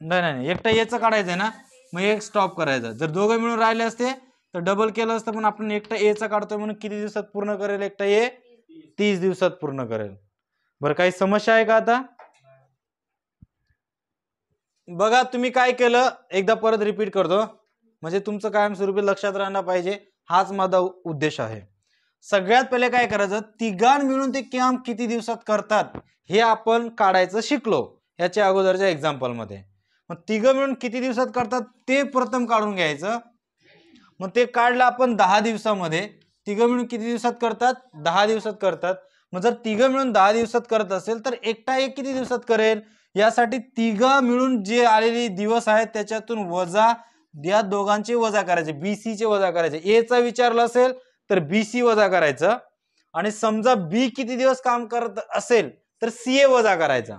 नाही नाही एकटा याचं काढायचं आहे ना मग एक स्टॉप करायचा जर दोघं मिळून राहिले असते तर डबल केलं असतं पण आपण एकटा चा काढतोय म्हणून किती दिवसात पूर्ण करेल एकटा ए तीस दिवसात पूर्ण करेल बरं काही समस्या आहे का आता बघा तुम्ही काय केलं एकदा परत रिपीट करतो म्हणजे तुमचं कायमस्वरूपी लक्षात राहणार पाहिजे हाच माझा उद्देश आहे सगळ्यात पहिले काय करायचं तिघां मिळून ते काम किती दिवसात करतात हे आपण काढायचं शिकलो याच्या अगोदरच्या एक्झाम्पलमध्ये मग तिघं मिळून किती दिवसात करतात ते प्रथम काढून घ्यायचं मग ते काढलं आपण दहा दिवसामध्ये तिघं मिळून किती दिवसात करतात दहा दिवसात करतात मग जर तिघं मिळून दहा दिवसात करत असेल तर एकटा एक किती दिवसात करेल यासाठी तिघं मिळून जे आलेले दिवस आहेत त्याच्यातून वजा या दोघांचे वजा करायचे बी सीचे वजा करायचे एचा विचारलं असेल तर बी सी वजा करायचं आणि समजा बी किती दिवस काम करत असेल तर सी ए वजा करायचा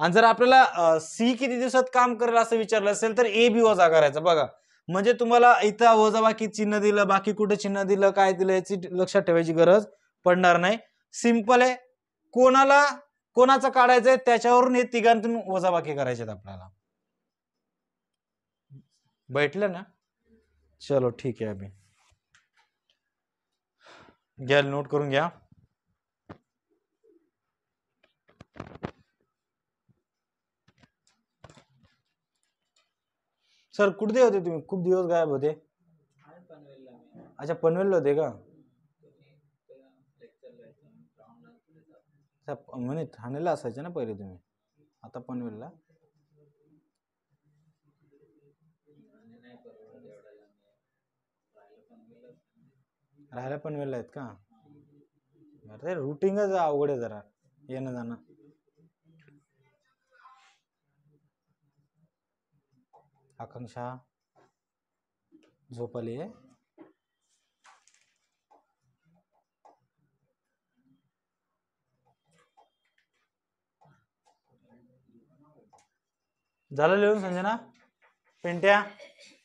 आणि जर आपल्याला सी किती दिवसात काम करेल असं विचारलं असेल तर ए बी वजा करायचा बघा म्हणजे तुम्हाला इथं बाकी चिन्ह दिलं बाकी कुठे चिन्ह दिलं काय दिलं याची लक्षात ठेवायची गरज पडणार नाही सिंपल आहे कोणाला कोणाचं काढायचंय त्याच्यावरून हे तिघांतून वजाबाकी करायचे आपल्याला बैठलं ना चलो ठीक आहे आम्ही घ्या नोट करून घ्या सर कुठे होते तुम्ही खूप दिवस गायब होते अच्छा पनवेलला होते का म्हणे ठाण्याला असायचे ना पहिले तुम्ही आता पनवेलला राहायला पनवेलला आहेत का रुटीनच अवघड आहे जरा येणं जाणं आकांक्षा झोपले आहे झालं लिहून संजना पेंट्या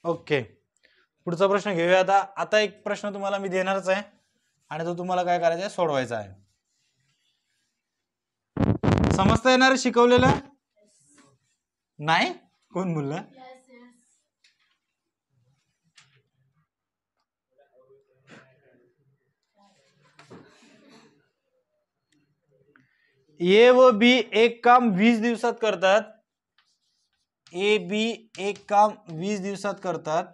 ओके पुढचा प्रश्न घेऊया आता आता एक प्रश्न तुम्हाला मी देणारच आहे आणि तो तुम्हाला काय करायचा आहे सोडवायचा आहे समजता येणार शिकवलेलं नाही कोण बोलला ए व बी एक काम वीस दिवसात करतात ए बी एक काम वीस दिवसात करतात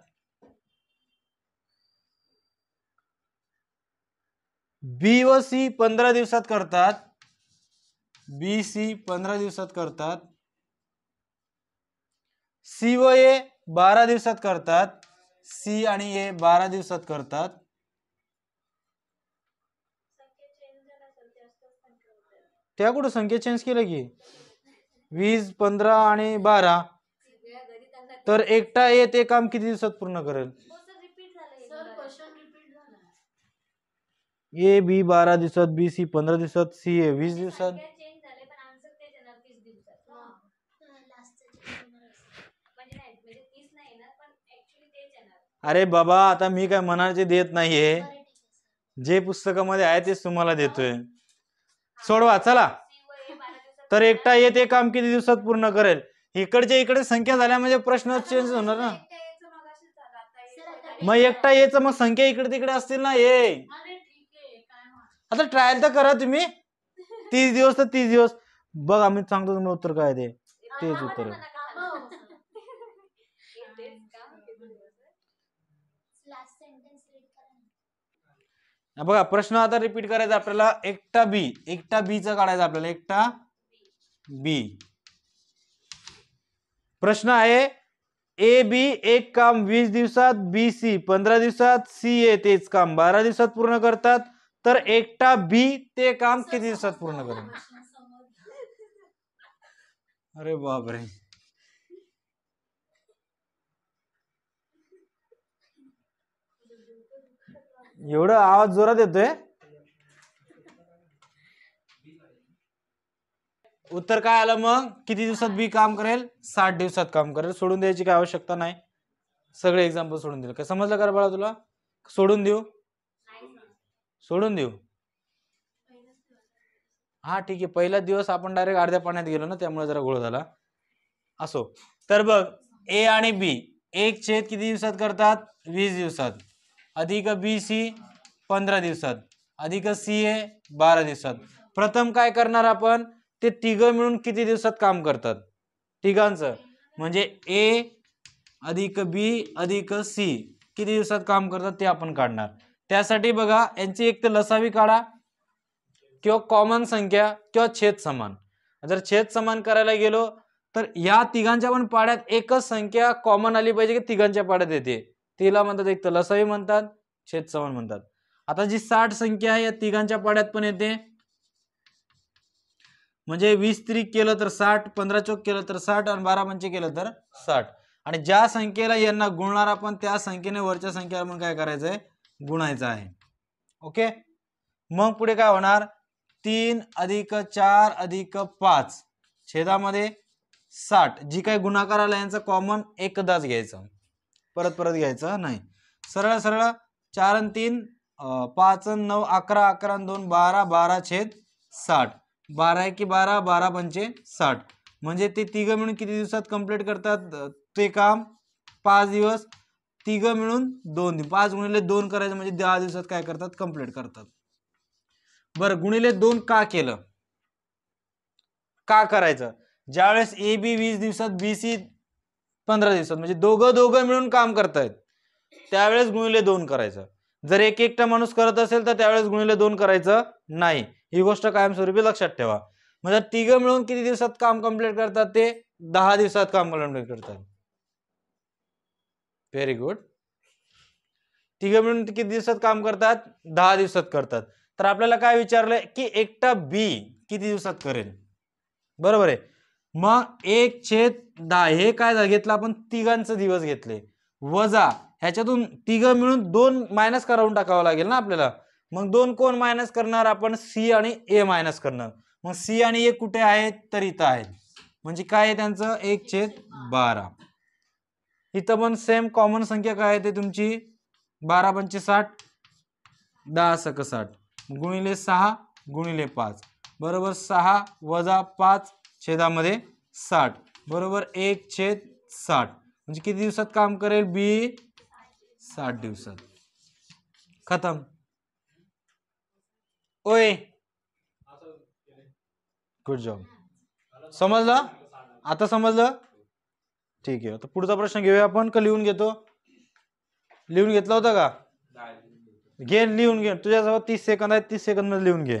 बी व सी पंधरा दिवसात करतात बी सी पंधरा दिवसात करतात सी व ए बारा दिवसात करतात सी आणि ए बारा दिवसात करतात त्या कुठं संख्या चेंज केलं की वीस पंधरा आणि बारा तर एकटा ए ते काम किती दिवसात पूर्ण करेल ए बी बारा दिवसात बी सी पंधरा दिवसात सी ए वीस दिवसात अरे बाबा आता मी काय मनाचे देत नाहीये जे पुस्तकामध्ये आहे तेच तुम्हाला देतोय सोडवा चला तर एकटा येत एक काम किती दिवसात पूर्ण करेल इकडच्या इकडे संख्या झाल्या म्हणजे प्रश्न चेंज होणार ना मग एकटा येच मग संख्या इकडे तिकडे असतील ना ये आता ट्रायल तर करा तुम्ही तीस दिवस तर तीस दिवस बघ आम्ही सांगतो तुम्हाला उत्तर काय ते तेच उत्तर बघा प्रश्न आता रिपीट करायचा आपल्याला एकटा बी एकटा चा काढायचा आपल्याला एकटा बी प्रश्न आहे ए बी एक काम वीस दिवसात बी सी पंधरा दिवसात सी ए तेच काम बारा दिवसात पूर्ण करतात तर एकटा बी ते काम किती दिवसात पूर्ण करतात अरे बापरे एवढा आवाज जोरात येतोय उत्तर काय आलं मग किती दिवसात बी काम करेल साठ दिवसात काम करेल सोडून द्यायची काय आवश्यकता नाही सगळे एक्झाम्पल सोडून दिलं काय समजलं का बाळा तुला सोडून देऊ सोडून देऊ हा ठीक आहे पहिला दिवस आपण डायरेक्ट अर्ध्या पाण्यात गेलो ना त्यामुळे जरा गोळ झाला असो तर बघ ए आणि बी एक छेद किती दिवसात करतात वीस दिवसात अधिक बी सी पंधरा दिवसात अधिक सी ए बारा दिवसात प्रथम काय करणार आपण ते तिघं मिळून किती दिवसात काम करतात तिघांचं म्हणजे ए अधिक बी अधिक सी किती दिवसात काम करतात ते आपण काढणार त्यासाठी बघा यांची एक तर लसावी काढा किंवा कॉमन संख्या किंवा छेद समान जर छेद समान करायला गेलो तर या तिघांच्या पण पाड्यात एकच संख्या कॉमन आली पाहिजे की तिघांच्या पाड्यात येते तिला म्हणतात एक तर लसही म्हणतात छेद समान म्हणतात आता जी साठ संख्या आहे या तिघांच्या पाड्यात पण येते म्हणजे वीस त्रिक केलं तर साठ पंधरा चौक केलं तर साठ आणि बारा पंच केलं तर साठ आणि ज्या संख्येला यांना गुणणार आपण त्या संख्येने वरच्या संख्येला म्हणून काय करायचं आहे गुणायचं आहे ओके मग पुढे काय होणार तीन अधिक चार अधिक पाच छेदामध्ये साठ जी काय गुणाकार आला यांचं कॉमन एकदाच घ्यायचं परत परत घ्यायचं नाही सरळ सरळ चार आणि तीन पाच नऊ अकरा अकरा दोन बारा बारा छेद साठ बारा एक बारा बारा पंचे साठ म्हणजे ते तिघं मिळून किती दिवसात कम्प्लीट करतात ते काम पाच दिवस तिघं मिळून दोन दिवस पाच गुणिले दोन करायचं म्हणजे दहा दिवसात काय करतात कम्प्लीट करतात बरं गुणिले दोन का केलं का करायचं ज्यावेळेस ए बी वीस दिवसात बी सी पंधरा दिवसात म्हणजे दोघं दोघं मिळून काम करतायत त्यावेळेस गुणिले दोन करायचं जर एक एकटा माणूस करत असेल तर त्यावेळेस गुणिले दोन करायचं नाही ही गोष्ट कायमस्वरूपी लक्षात ठेवा म्हणजे तिघं मिळून किती दिवसात काम कंप्लीट करतात ते दहा दिवसात काम कंप्लीट करतात व्हेरी गुड तिघं मिळून किती दिवसात काम करतात दहा दिवसात करतात तर आपल्याला काय विचारलंय की एकटा बी किती दिवसात करेल बरोबर आहे मग एक छेद दहा हे काय घेतलं आपण तिघांचं दिवस घेतले वजा ह्याच्यातून तिघ मिळून दोन मायनस करावून टाकावं लागेल ना आपल्याला मग दोन कोण मायनस करणार आपण सी आणि ए मायनस करणार मग सी आणि ए कुठे आहेत तर इथं आहेत म्हणजे काय आहे त्यांचं एक छेद बारा इथं पण सेम कॉमन संख्या काय आहे ते तुमची बारा पंचे साठ दहा सक साठ गुणिले सहा गुणिले पाच बरोबर सहा वजा पाच छेदा मधे साठ बरबर एक छेद साठ म्हणजे किती काम करेल बी साठ दिवस खत्म ओए गुड जॉब समझ ल आता समझ ल ठीक है तो पुढचा प्रश्न घे अपन का लिहून घतो लिहन घता का घे लिहन घे तुझे जब तीस सेकंद है तीस सेकंद में लिहन घे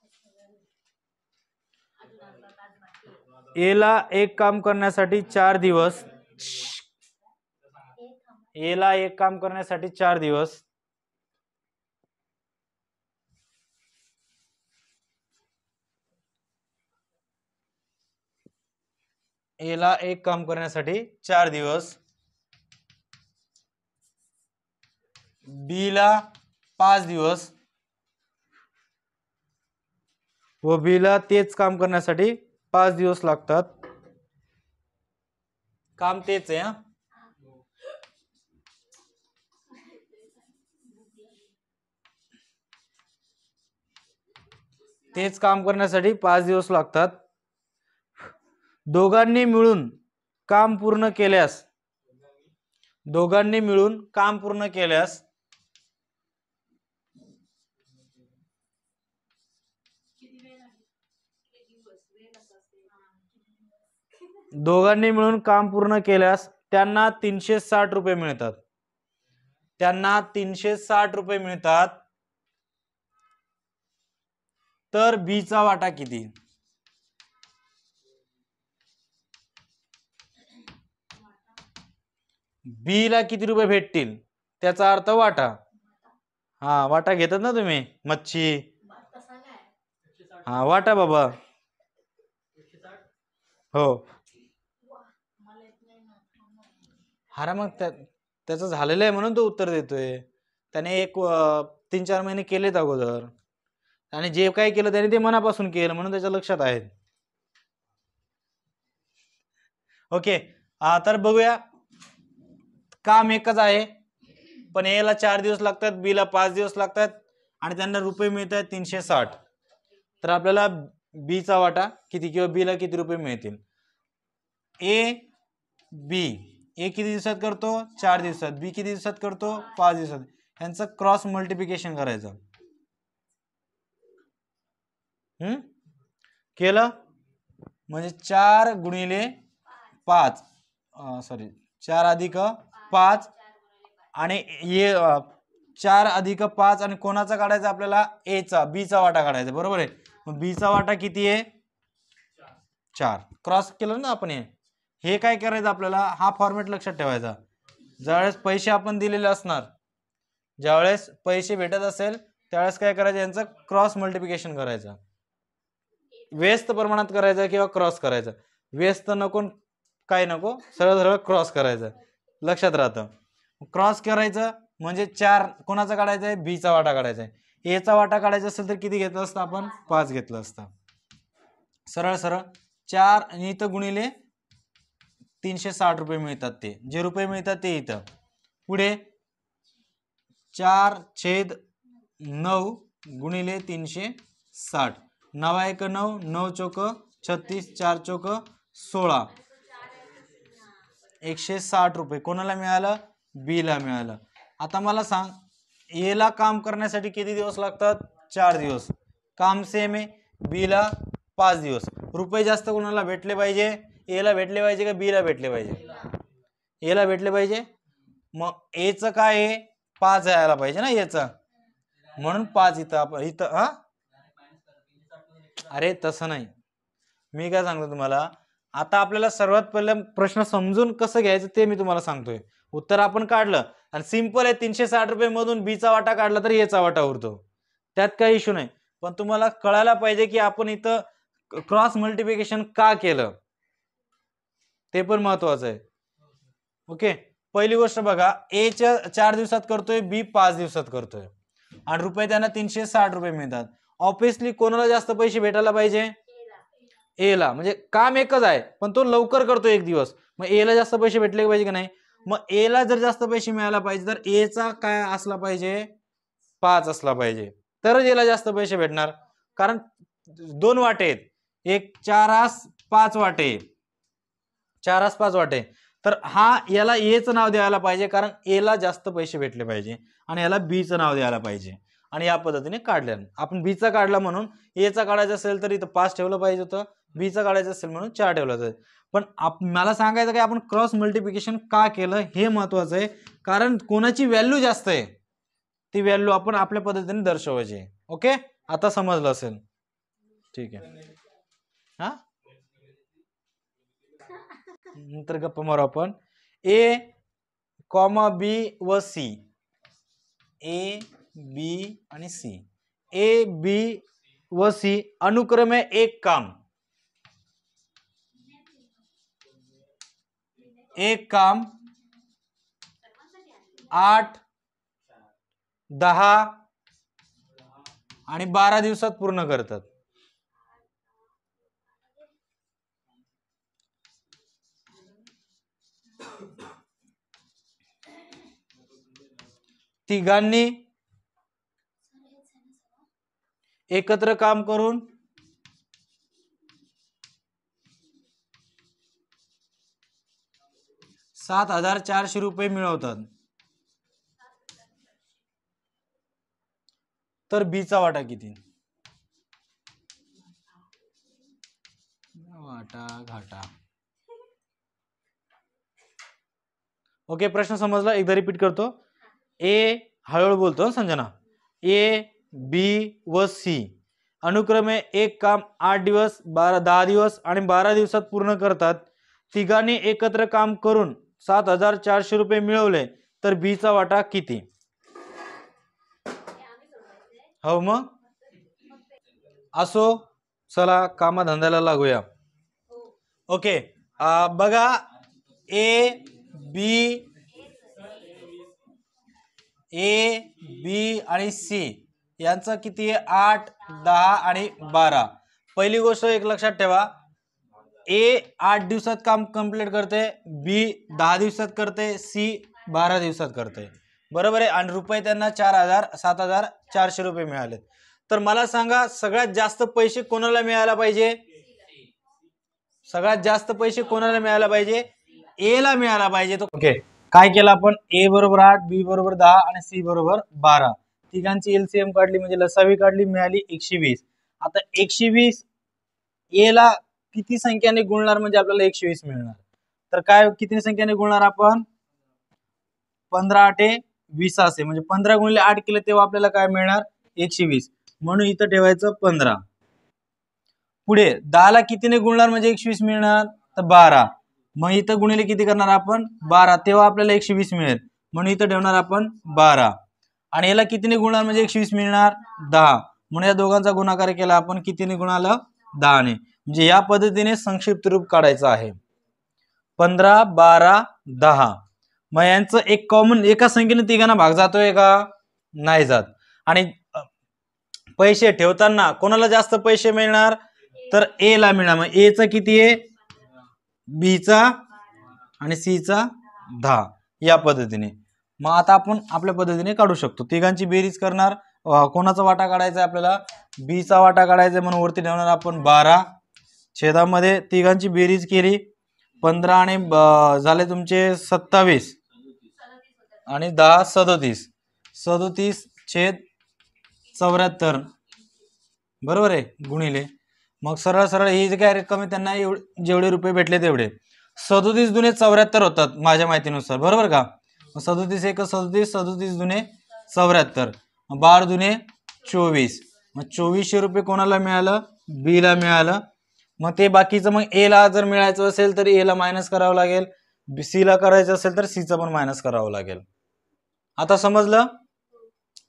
एला एक काम करण्यासाठी चार दिवस एला एक काम करण्यासाठी चार दिवस एला एक काम करण्यासाठी चार दिवस बीला पांच दिवस व बीला तेच काम करण्यासाठी पाच दिवस लागतात काम तेच आहे तेच काम करण्यासाठी पाच दिवस लागतात दोघांनी मिळून काम पूर्ण केल्यास दोघांनी मिळून काम पूर्ण केल्यास दोघांनी मिळून काम पूर्ण केल्यास त्यांना तीनशे साठ रुपये मिळतात त्यांना तीनशे साठ रुपये मिळतात तर बीचा वाटा किती बी ला किती रुपये भेटतील त्याचा अर्थ वाटा हा वाटा घेतात ना तुम्ही मच्छी हा वाटा बाबा हो अरे मग त्या त्याचं झालेलं आहे म्हणून तो उत्तर देतोय त्याने एक तीन चार महिने केलेत अगोदर आणि जे काही केलं त्याने ते मनापासून केलं म्हणून त्याच्या लक्षात आहे ओके तर बघूया काम एकच आहे पण एला चार दिवस लागतात बीला पाच दिवस लागतात आणि त्यांना रुपये मिळतात तीनशे साठ तर आपल्याला बीचा वाटा किती किंवा बीला किती रुपये मिळतील ए बी ए किती दिवसात करतो चार दिवसात बी किती दिवसात करतो पाच दिवसात यांचं क्रॉस मल्टिप्लिकेशन करायचं केलं म्हणजे चार गुणिले पाच सॉरी चार अधिक पाच आणि ये चार अधिक पाच आणि कोणाचा काढायचा आपल्याला एचा बीचा वाटा काढायचा बरोबर आहे मग बीचा वाटा किती आहे चार क्रॉस केलं ना आपण हे हे काय करायचं आपल्याला हा फॉर्मेट लक्षात ठेवायचा ज्यावेळेस पैसे आपण दिलेले असणार ज्यावेळेस पैसे भेटत असेल त्यावेळेस काय करायचं यांचं क्रॉस मल्टिप्लिकेशन करायचं व्यस्त प्रमाणात करायचं किंवा क्रॉस करायचं व्यस्त नको काय नको सरळ सरळ क्रॉस करायचं लक्षात राहतं क्रॉस करायचं म्हणजे चार कोणाचा काढायचा आहे बीचा वाटा काढायचा आहे एचा वाटा काढायचा असेल तर किती घेतलं असतं आपण पाच घेतलं असतं सरळ सरळ चार आणि इथं गुणिले तीनशे साठ रुपये मिळतात ते जे रुपये मिळतात ते इथं पुढे चार छेद नऊ गुणिले तीनशे साठ नवा एक नऊ नऊ चौक छत्तीस चार चौक सोळा एकशे साठ रुपये कोणाला मिळालं बीला मिळालं आता मला सांग एला काम करण्यासाठी किती दिवस लागतात चार दिवस काम सेम आहे बीला पाच दिवस रुपये जास्त कोणाला भेटले पाहिजे एला भेटले पाहिजे का बीला भेटले पाहिजे एला भेटले पाहिजे मग एचं काय आहे पाच यायला पाहिजे ना याच म्हणून पाच इथं आपण इथं हा अरे तसं नाही मी काय सांगतो तुम्हाला आता आपल्याला सर्वात पहिला प्रश्न समजून कसं घ्यायचं ते मी तुम्हाला सांगतोय उत्तर आपण काढलं आणि सिंपल आहे तीनशे साठ रुपये मधून बीचा वाटा काढला तर याचा वाटा उरतो त्यात काही इश्यू नाही पण तुम्हाला कळायला पाहिजे की आपण इथं क्रॉस मल्टिफिकेशन का केलं ते पण महत्वाचं आहे ओके पहिली गोष्ट बघा ए च्या चार दिवसात करतोय बी पाच दिवसात करतोय आणि रुपये त्यांना तीनशे साठ रुपये मिळतात ऑफिसली कोणाला जास्त पैसे भेटायला पाहिजे एला म्हणजे काम एकच आहे पण तो लवकर करतो एक दिवस मग एला जास्त पैसे भेटले पाहिजे की नाही मग एला जर जास्त पैसे मिळायला पाहिजे तर एचा काय असला पाहिजे पाच असला पाहिजे तरच एला जास्त पैसे भेटणार कारण दोन वाटे आहेत एक चार आस पाच वाटे चार आसपास वाटे तर हा याला एचं नाव द्यायला पाहिजे कारण एला जास्त पैसे भेटले पाहिजे आणि याला बीचं नाव द्यायला पाहिजे आणि या पद्धतीने काढल्या आपण बीचा काढला म्हणून एचा काढायचं असेल तर इथं पाच ठेवलं पाहिजे होतं बीचा काढायचं असेल म्हणून चार ठेवलं जाईल पण आप मला सांगायचं काय आपण क्रॉस मल्टिप्लिकेशन का केलं हे महत्त्वाचं आहे कारण कोणाची व्हॅल्यू जास्त आहे ती व्हॅल्यू आपण आपल्या पद्धतीने दर्शवायची ओके आता समजलं असेल ठीक आहे हां नंतर गप्प मारू आपण ए कॉमा बी व सी ए बी आणि सी ए बी व सी अनुक्रमे एक काम एक काम आठ दहा आणि बारा दिवसात पूर्ण करतात तिघांनी एकत्र काम करून सात हजार चारशे रुपये मिळवतात तर बीचा वाटा किती वाटा घाटा ओके प्रश्न समजला एकदा रिपीट करतो ए हळूहळू बोलतो संजना ए बी व सी अनुक्रमे एक काम आठ दिवस बारा दहा दिवस आणि बारा दिवसात पूर्ण करतात तिघांनी एकत्र काम करून सात हजार चारशे रुपये मिळवले तर बीचा वाटा किती हो मग असो चला कामाधंद्याला लागूया हो. ओके बघा ए बी ए बी आणि सी यांचं किती आहे आठ दहा आणि बारा पहिली गोष्ट एक लक्षात ठेवा ए आठ दिवसात काम कम्प्लीट करते बी दहा दिवसात करते सी बारा दिवसात करते बरोबर आहे आणि रुपये त्यांना चार हजार सात हजार चारशे रुपये मिळाले तर मला सांगा सगळ्यात जास्त पैसे कोणाला मिळायला पाहिजे सगळ्यात जास्त पैसे कोणाला मिळायला पाहिजे एला मिळाला पाहिजे तो ओके okay. काय केलं आपण ए बरोबर आठ बी बरोबर दहा आणि सी बरोबर बारा तिघांची एलसीएम काढली म्हणजे लसावी काढली मिळाली एकशे वीस आता एकशे वीस एला किती संख्याने गुणणार म्हणजे आपल्याला एकशे वीस मिळणार तर काय किती संख्याने गुणणार आपण पंधरा आठ वीस असे म्हणजे पंधरा गुणले आठ केले तेव्हा आपल्याला काय मिळणार एकशे वीस म्हणून इथं ठेवायचं पंधरा पुढे दहाला कितीने गुणणार म्हणजे एकशे वीस मिळणार तर बारा मग इथं गुणिले किती करणार आपण बारा तेव्हा आपल्याला एकशे वीस मिळेल म्हणून इथं ठेवणार आपण बारा आणि याला कितीने गुणणार म्हणजे एकशे वीस मिळणार दहा म्हणून या दोघांचा गुणाकार केला आपण कितीने गुणाला दहाने म्हणजे या पद्धतीने संक्षिप्त रूप काढायचं आहे पंधरा बारा दहा मग यांचं एक कॉमन एका संख्येने तिघांना भाग जातोय का नाही जात आणि पैसे ठेवताना कोणाला जास्त पैसे मिळणार तर ए ला मिळणार मग एचं किती आहे बीचा आणि सीचा दहा या पद्धतीने मग आता आपण आपल्या पद्धतीने काढू शकतो तिघांची बेरीज करणार कोणाचा वाटा काढायचा आहे आपल्याला बीचा वाटा काढायचा आहे म्हणून वरती ठेवणार आपण बारा छेदामध्ये तिघांची बेरीज केली पंधरा आणि झाले तुमचे सत्तावीस आणि दहा सदोतीस सदोतीस छेद चौऱ्याहत्तर बरोबर आहे गुणिले मग सरळ सरळ ही जे काय रक्कम आहे त्यांना एव जेवढे रुपये भेटले तेवढे सदोतीस जुने चौऱ्याहत्तर होतात माझ्या माहितीनुसार बरोबर का सदोतीस एक सदोतीस सदोतीस जुने चौऱ्याहत्तर बार जुने चोवीस मग चोवीसशे रुपये कोणाला मिळालं बीला मिळालं मग ते बाकीचं मग एला जर मिळायचं असेल तर एला मायनस करावं लागेल बी सीला करायचं असेल तर सीचं पण मायनस करावं लागेल आता समजलं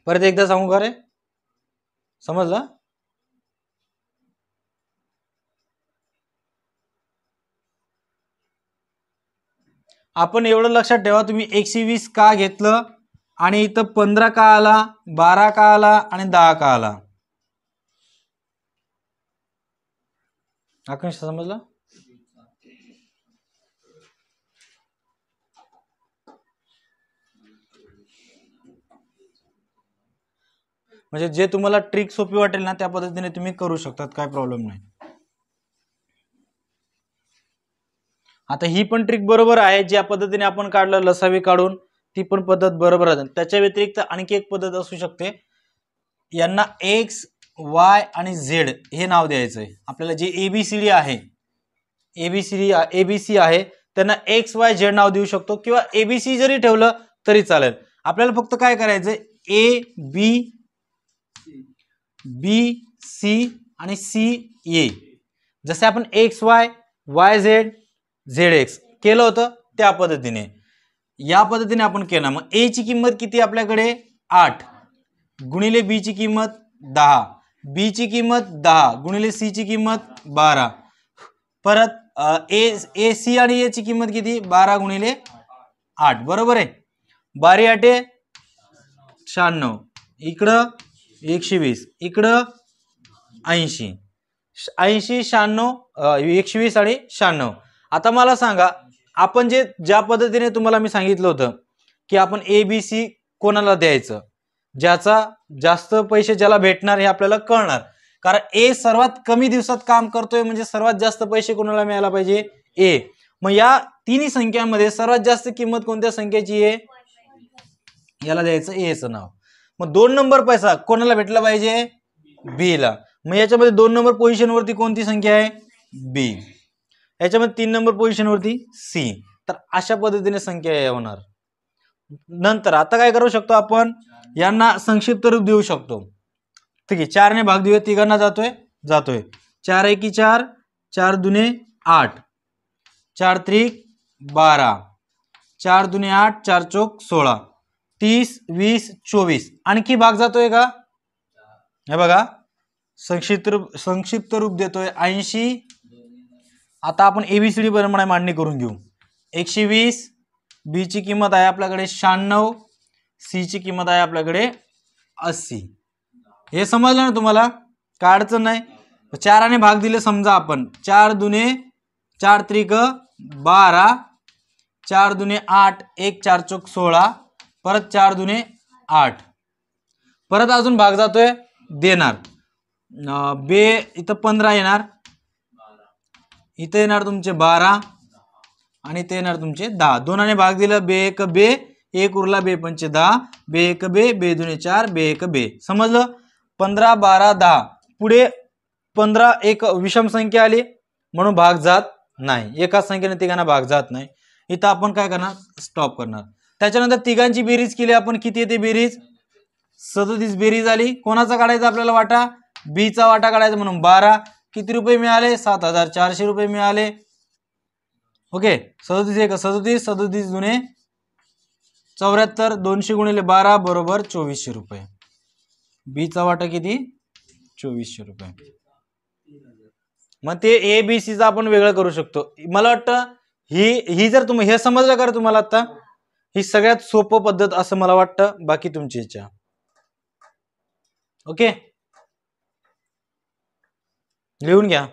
परत एकदा सांगू का रे समजलं आपण एवढं लक्षात ठेवा तुम्ही एकशे वीस का घेतलं आणि इथं पंधरा का आला बारा का आला आणि दहा का आला आकांक्षा समजलं म्हणजे जे तुम्हाला ट्रिक सोपी वाटेल ना त्या पद्धतीने तुम्ही करू शकतात काय प्रॉब्लेम नाही आता ही पण ट्रिक बरोबर आहे ज्या पद्धतीने आपण काढलं लसावी काढून ती पण पद्धत बरोबर आहे त्याच्या व्यतिरिक्त आणखी एक पद्धत असू शकते यांना एक्स वाय आणि झेड हे नाव द्यायचं आहे आपल्याला जे ए बी सी डी आहे ए ए बी बी सी आहे त्यांना एक्स वाय झेड नाव देऊ शकतो किंवा ए बी सी जरी ठेवलं तरी चालेल आपल्याला फक्त काय करायचं ए बी बी सी आणि सी ए जसे आपण X Y Y Z Z X केलं होतं त्या पद्धतीने या पद्धतीने आपण केलं मग एची किंमत किती आपल्याकडे आठ गुणिले बीची किंमत दहा बीची किंमत दहा गुणिले सीची किंमत बारा परत ए ए सी आणि एची किंमत किती बारा गुणिले आठ बरोबर आहे बारी आठे शहाण्णव इकडं एकशे वीस इकडं ऐंशी ऐंशी शहाण्णव एकशे वीस आणि शहाण्णव आता मला सांगा आपण जे ज्या पद्धतीने तुम्हाला मी सांगितलं होतं की आपण ए बी सी कोणाला द्यायचं ज्याचा जास्त पैसे ज्याला भेटणार हे आपल्याला कळणार कारण ए सर्वात कमी दिवसात काम करतोय म्हणजे सर्वात जास्त पैसे कोणाला मिळायला पाहिजे ए मग या तिन्ही संख्यामध्ये सर्वात जास्त किंमत कोणत्या संख्येची आहे याला द्यायचं एचं नाव मग दोन नंबर पैसा कोणाला भेटला पाहिजे बी ला मग याच्यामध्ये दोन नंबर पोझिशनवरती कोणती संख्या आहे बी याच्यामध्ये तीन नंबर पोझिशनवरती सी तर अशा पद्धतीने संख्या होणार नंतर आता काय करू शकतो आपण यांना संक्षिप्त रूप देऊ शकतो ठीक आहे चारने भाग देऊया तिघांना जातोय जातोय चार एक चार चार दुने आठ चार त्रिक बारा चार दुने आठ चार चौक सोळा तीस वीस चोवीस आणखी भाग जातोय का हे बघा संक्षिप्त रूप संक्षिप्त रूप देतोय ऐंशी आता आपण ए सी डी प्रमाणे मांडणी करून घेऊ एकशे वीस बीची किंमत आहे आपल्याकडे शहाण्णव सीची किंमत आहे आपल्याकडे अस्सी हे समजलं ना तुम्हाला काय अडचण नाही चाराने भाग दिले समजा आपण चार दुने चार त्रिक बारा चार दुने आठ एक चार चौक सोळा परत चार दुने आठ परत अजून भाग जातोय देणार बे इथं पंधरा येणार इथं येणार तुमचे बारा आणि ते येणार तुमचे दहा दोनाने भाग दिला बे एक बे एक उरला बे पंचे दहा बे एक बे बे दुने चार बे एक बे समजलं पंधरा बारा दहा पुढे पंधरा एक विषम संख्या आली म्हणून भाग जात नाही एकाच संख्येने तिघांना भाग जात नाही इथं आपण काय करणार स्टॉप करणार त्याच्यानंतर तिघांची बेरीज केली आपण किती येते बेरीज सदतीस बेरीज आली कोणाचा काढायचा आपल्याला वाटा बीचा वाटा काढायचा म्हणून बारा किती रुपये मिळाले सात हजार चारशे रुपये मिळाले ओके सदोतीस एक सदोतीस सदोतीस जुने चौऱ्याहत्तर दोनशे गुणिले बारा बरोबर चोवीसशे रुपये बीचा वाटा किती चोवीसशे रुपये मग ते ए बी चा आपण वेगळं करू शकतो मला वाटतं ही ही जर तुम्ही हे समजलं का तुम्हाला आता ही सगळ्यात सोपं पद्धत असं मला वाटतं बाकी तुमची इच्छा ओके लिहून घ्या